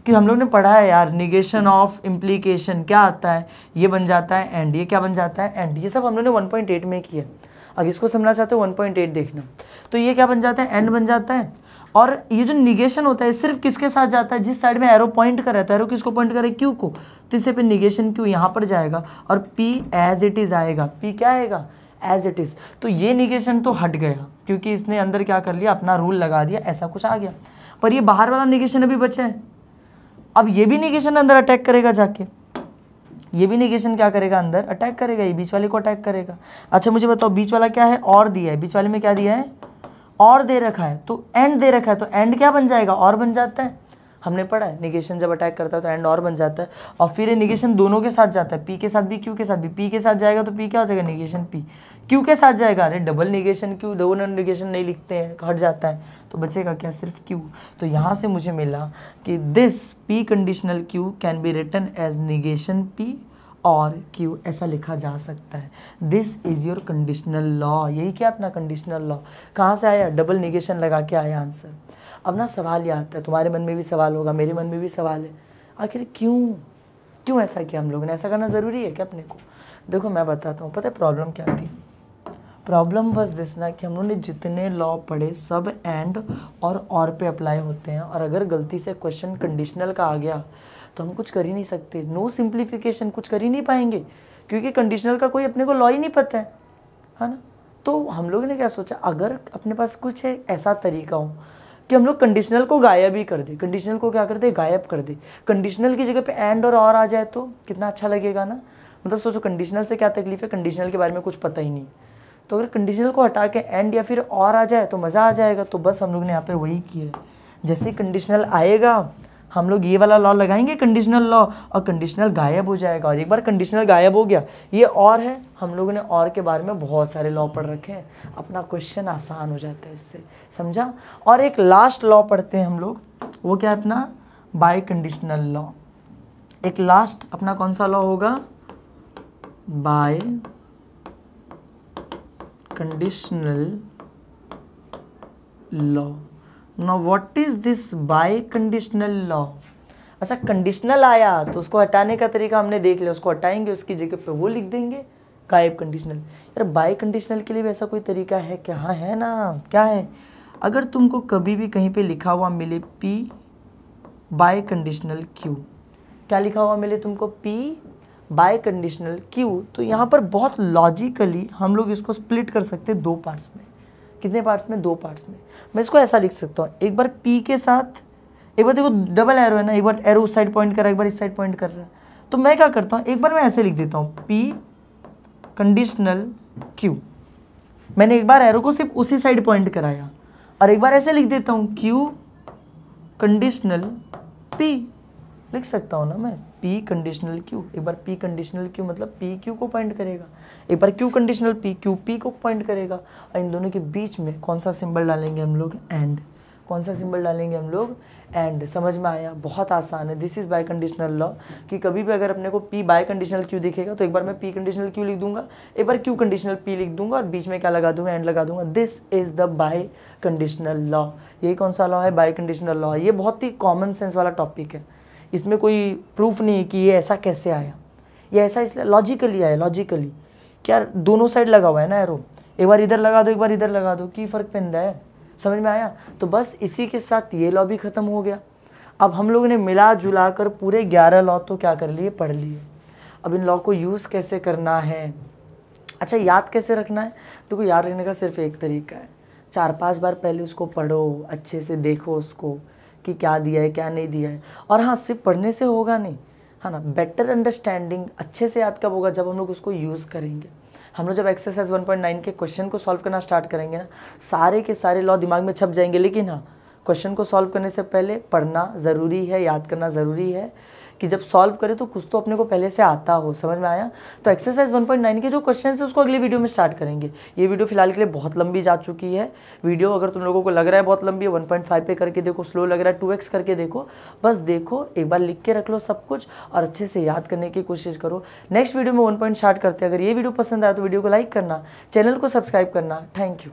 कि हम लोग ने पढ़ा है यार निगेशन ऑफ इम्प्लीकेशन क्या आता है ये बन जाता है एंड ये क्या बन जाता है एंड ये सब हम लोग ने 1.8 में किया है अगर इसको समझना चाहते हो 1.8 देखना तो ये क्या बन जाता है एंड बन जाता है और ये जो निगेशन होता है सिर्फ किसके साथ जाता है जिस साइड में एरो पॉइंट कर रहा है तो एरो किसको पॉइंट करे क्यू को तो इससे पे निगेशन क्यू यहाँ पर जाएगा और पी एज इट इज़ आएगा पी क्या आएगा एज इट इज़ तो ये निगेशन तो हट गया क्योंकि इसने अंदर क्या कर लिया अपना रूल लगा दिया ऐसा कुछ आ गया पर ये बाहर वाला निगेशन अभी बचा है अब ये भी निगेशन अंदर अटैक करेगा जाके ये भी निगेशन क्या करेगा अंदर अटैक करेगा ये बीच वाले को अटैक करेगा अच्छा मुझे बताओ बीच वाला क्या है और दिया है बीच वाले में क्या दिया है और दे रखा है तो एंड दे रखा है तो एंड क्या बन जाएगा और बन जाता है हमने पढ़ा है निगेशन जब अटैक करता है तो एंड और बन जाता है और फिर ये निगेशन दोनों के साथ जाता है पी के साथ भी क्यू के साथ भी पी के साथ जाएगा तो पी क्या हो जाएगा निगेशन पी क्यू के साथ जाएगा अरे double negation Q double negation नहीं लिखते हैं हट जाता है तो बचेगा क्या सिर्फ क्यू तो यहाँ से मुझे मिला कि this P conditional Q can be written as negation P और क्यू ऐसा लिखा जा सकता है this is your conditional law यही क्या अपना कंडीशनल लॉ कहाँ से आया डबल निगेशन लगा के आया आंसर अब ना सवाल याद है तुम्हारे मन में भी सवाल होगा मेरे मन में भी सवाल है आखिर क्यों क्यों ऐसा किया हम लोगों ने ऐसा करना ज़रूरी है क्या अपने को देखो मैं बताता हूँ पता है प्रॉब्लम क्या थी प्रॉब्लम वॉज दिस ना कि हम लोगों ने जितने लॉ पढ़े सब एंड और और पे अप्लाई होते हैं और अगर गलती से क्वेश्चन कंडीशनल का आ गया तो हम कुछ कर ही नहीं सकते नो no सिंप्लीफिकेशन कुछ कर ही नहीं पाएंगे क्योंकि कंडीशनल का कोई अपने को लॉ ही नहीं पता है है ना तो हम लोगों ने क्या सोचा अगर अपने पास कुछ है ऐसा तरीका हो कि हम लोग कंडीशनल को गायब ही कर दे कंडीशनल को क्या कर दे गायब कर दे कंडीशनल की जगह पे एंड और और आ जाए तो कितना अच्छा लगेगा ना मतलब सोचो कंडीशनल से क्या तकलीफ है कंडीशनल के बारे में कुछ पता ही नहीं तो अगर कंडीशनल को हटा के एंड या फिर और आ जाए तो मज़ा आ जाएगा तो बस हम लोग ने यहाँ पर वही किया है जैसे कंडीशनल आएगा हम लोग ये वाला लॉ लगाएंगे कंडीशनल लॉ और कंडीशनल गायब हो जाएगा और एक बार कंडीशनल गायब हो गया ये और है हम लोगों ने और के बारे में बहुत सारे लॉ पढ़ रखे हैं अपना क्वेश्चन आसान हो जाता है इससे समझा और एक लास्ट लॉ पढ़ते हैं हम लोग वो क्या है अपना बाय कंडीशनल लॉ एक लास्ट अपना कौन सा लॉ होगा बाय conditional law now what is this biconditional law अच्छा कंडीशनल आया तो उसको हटाने का तरीका हमने देख लिया उसको हटाएंगे उसकी जगह पे वो लिख देंगे गायब कंडीशनल यार बाई कंडीशनल के लिए भी ऐसा कोई तरीका है क्या हाँ है ना क्या है अगर तुमको कभी भी कहीं पे लिखा हुआ मिले पी बाई कंडीशनल क्यू क्या लिखा हुआ मिले तुमको पी बाय कंडीशनल क्यू तो यहाँ पर बहुत लॉजिकली हम लोग इसको स्प्लिट कर सकते हैं दो पार्ट्स में कितने पार्ट्स में दो पार्ट्स में मैं इसको ऐसा लिख सकता हूँ एक बार पी के साथ एक बार देखो डबल एरो है ना एक बार एरो उस साइड पॉइंट कर रहा है एक बार इस साइड पॉइंट कर रहा है तो मैं क्या करता हूँ एक बार मैं ऐसे लिख देता हूँ पी कंडीशनल क्यू मैंने एक बार एरो को सिर्फ उसी साइड पॉइंट कराया और एक बार ऐसे लिख देता हूँ क्यू कंडीशनल पी लिख सकता हूँ ना मैं पी कंडीशनल क्यू एक बार पी कंडीशनल क्यू मतलब पी क्यू को पॉइंट करेगा एक बार Q conditional P Q P को पॉइंट करेगा और इन दोनों के बीच में कौन सा सिंबल डालेंगे हम लोग एंड कौन सा सिंबल डालेंगे हम लोग एंड समझ में आया बहुत आसान है this is biconditional law कि कभी भी अगर अपने को पी बाय कंडीशनल क्यू दिखेगा तो एक बार मैं पी कंडीशनल क्यू लिख दूंगा एक बार क्यू कंडीशनल पी लिख दूंगा और बीच में क्या लगा दूंगा एंड लगा दूंगा this is the biconditional law यही कौन सा लॉ है बाय कंडीशनल लॉ ये बहुत ही कॉमन सेंस वाला टॉपिक है इसमें कोई प्रूफ नहीं है कि ये ऐसा कैसे आया ये ऐसा इसलिए लॉजिकली आया लॉजिकली क्या दोनों साइड लगा हुआ है ना एरो एक बार इधर लगा दो एक बार इधर लगा दो की फ़र्क पैदा है समझ में आया तो बस इसी के साथ ये लॉ भी ख़त्म हो गया अब हम लोगों ने मिला जुला कर पूरे ग्यारह लॉ तो क्या कर लिए पढ़ लिए अब इन लॉ को यूज़ कैसे करना है अच्छा याद कैसे रखना है देखो याद रखने का सिर्फ एक तरीका है चार पांच बार पहले उसको पढ़ो अच्छे से देखो उसको कि क्या दिया है क्या नहीं दिया है और हाँ सिर्फ पढ़ने से होगा नहीं है हाँ ना बेटर अंडरस्टैंडिंग अच्छे से याद कब होगा जब हम लोग उसको यूज़ करेंगे हम लोग जब एक्सरसाइज 1.9 के क्वेश्चन को सॉल्व करना स्टार्ट करेंगे ना सारे के सारे लॉ दिमाग में छप जाएंगे लेकिन हाँ क्वेश्चन को सॉल्व करने से पहले पढ़ना ज़रूरी है याद करना ज़रूरी है कि जब सॉल्व करें तो कुछ तो अपने को पहले से आता हो समझ में आया तो एक्सरसाइज 1.9 के जो क्वेश्चन है उसको अगले वीडियो में स्टार्ट करेंगे ये वीडियो फिलहाल के लिए बहुत लंबी जा चुकी है वीडियो अगर तुम लोगों को लग रहा है बहुत लंबी है वन पे करके देखो स्लो लग रहा है टू करके देखो बस देखो एक बार लिख के रख लो सब कुछ और अच्छे से याद करने की कोशिश करो नेक्स्ट वीडियो में वन पॉइंट स्टार्ट करते हैं अगर ये वीडियो पसंद आया तो वीडियो को लाइक करना चैनल को सब्सक्राइब करना थैंक यू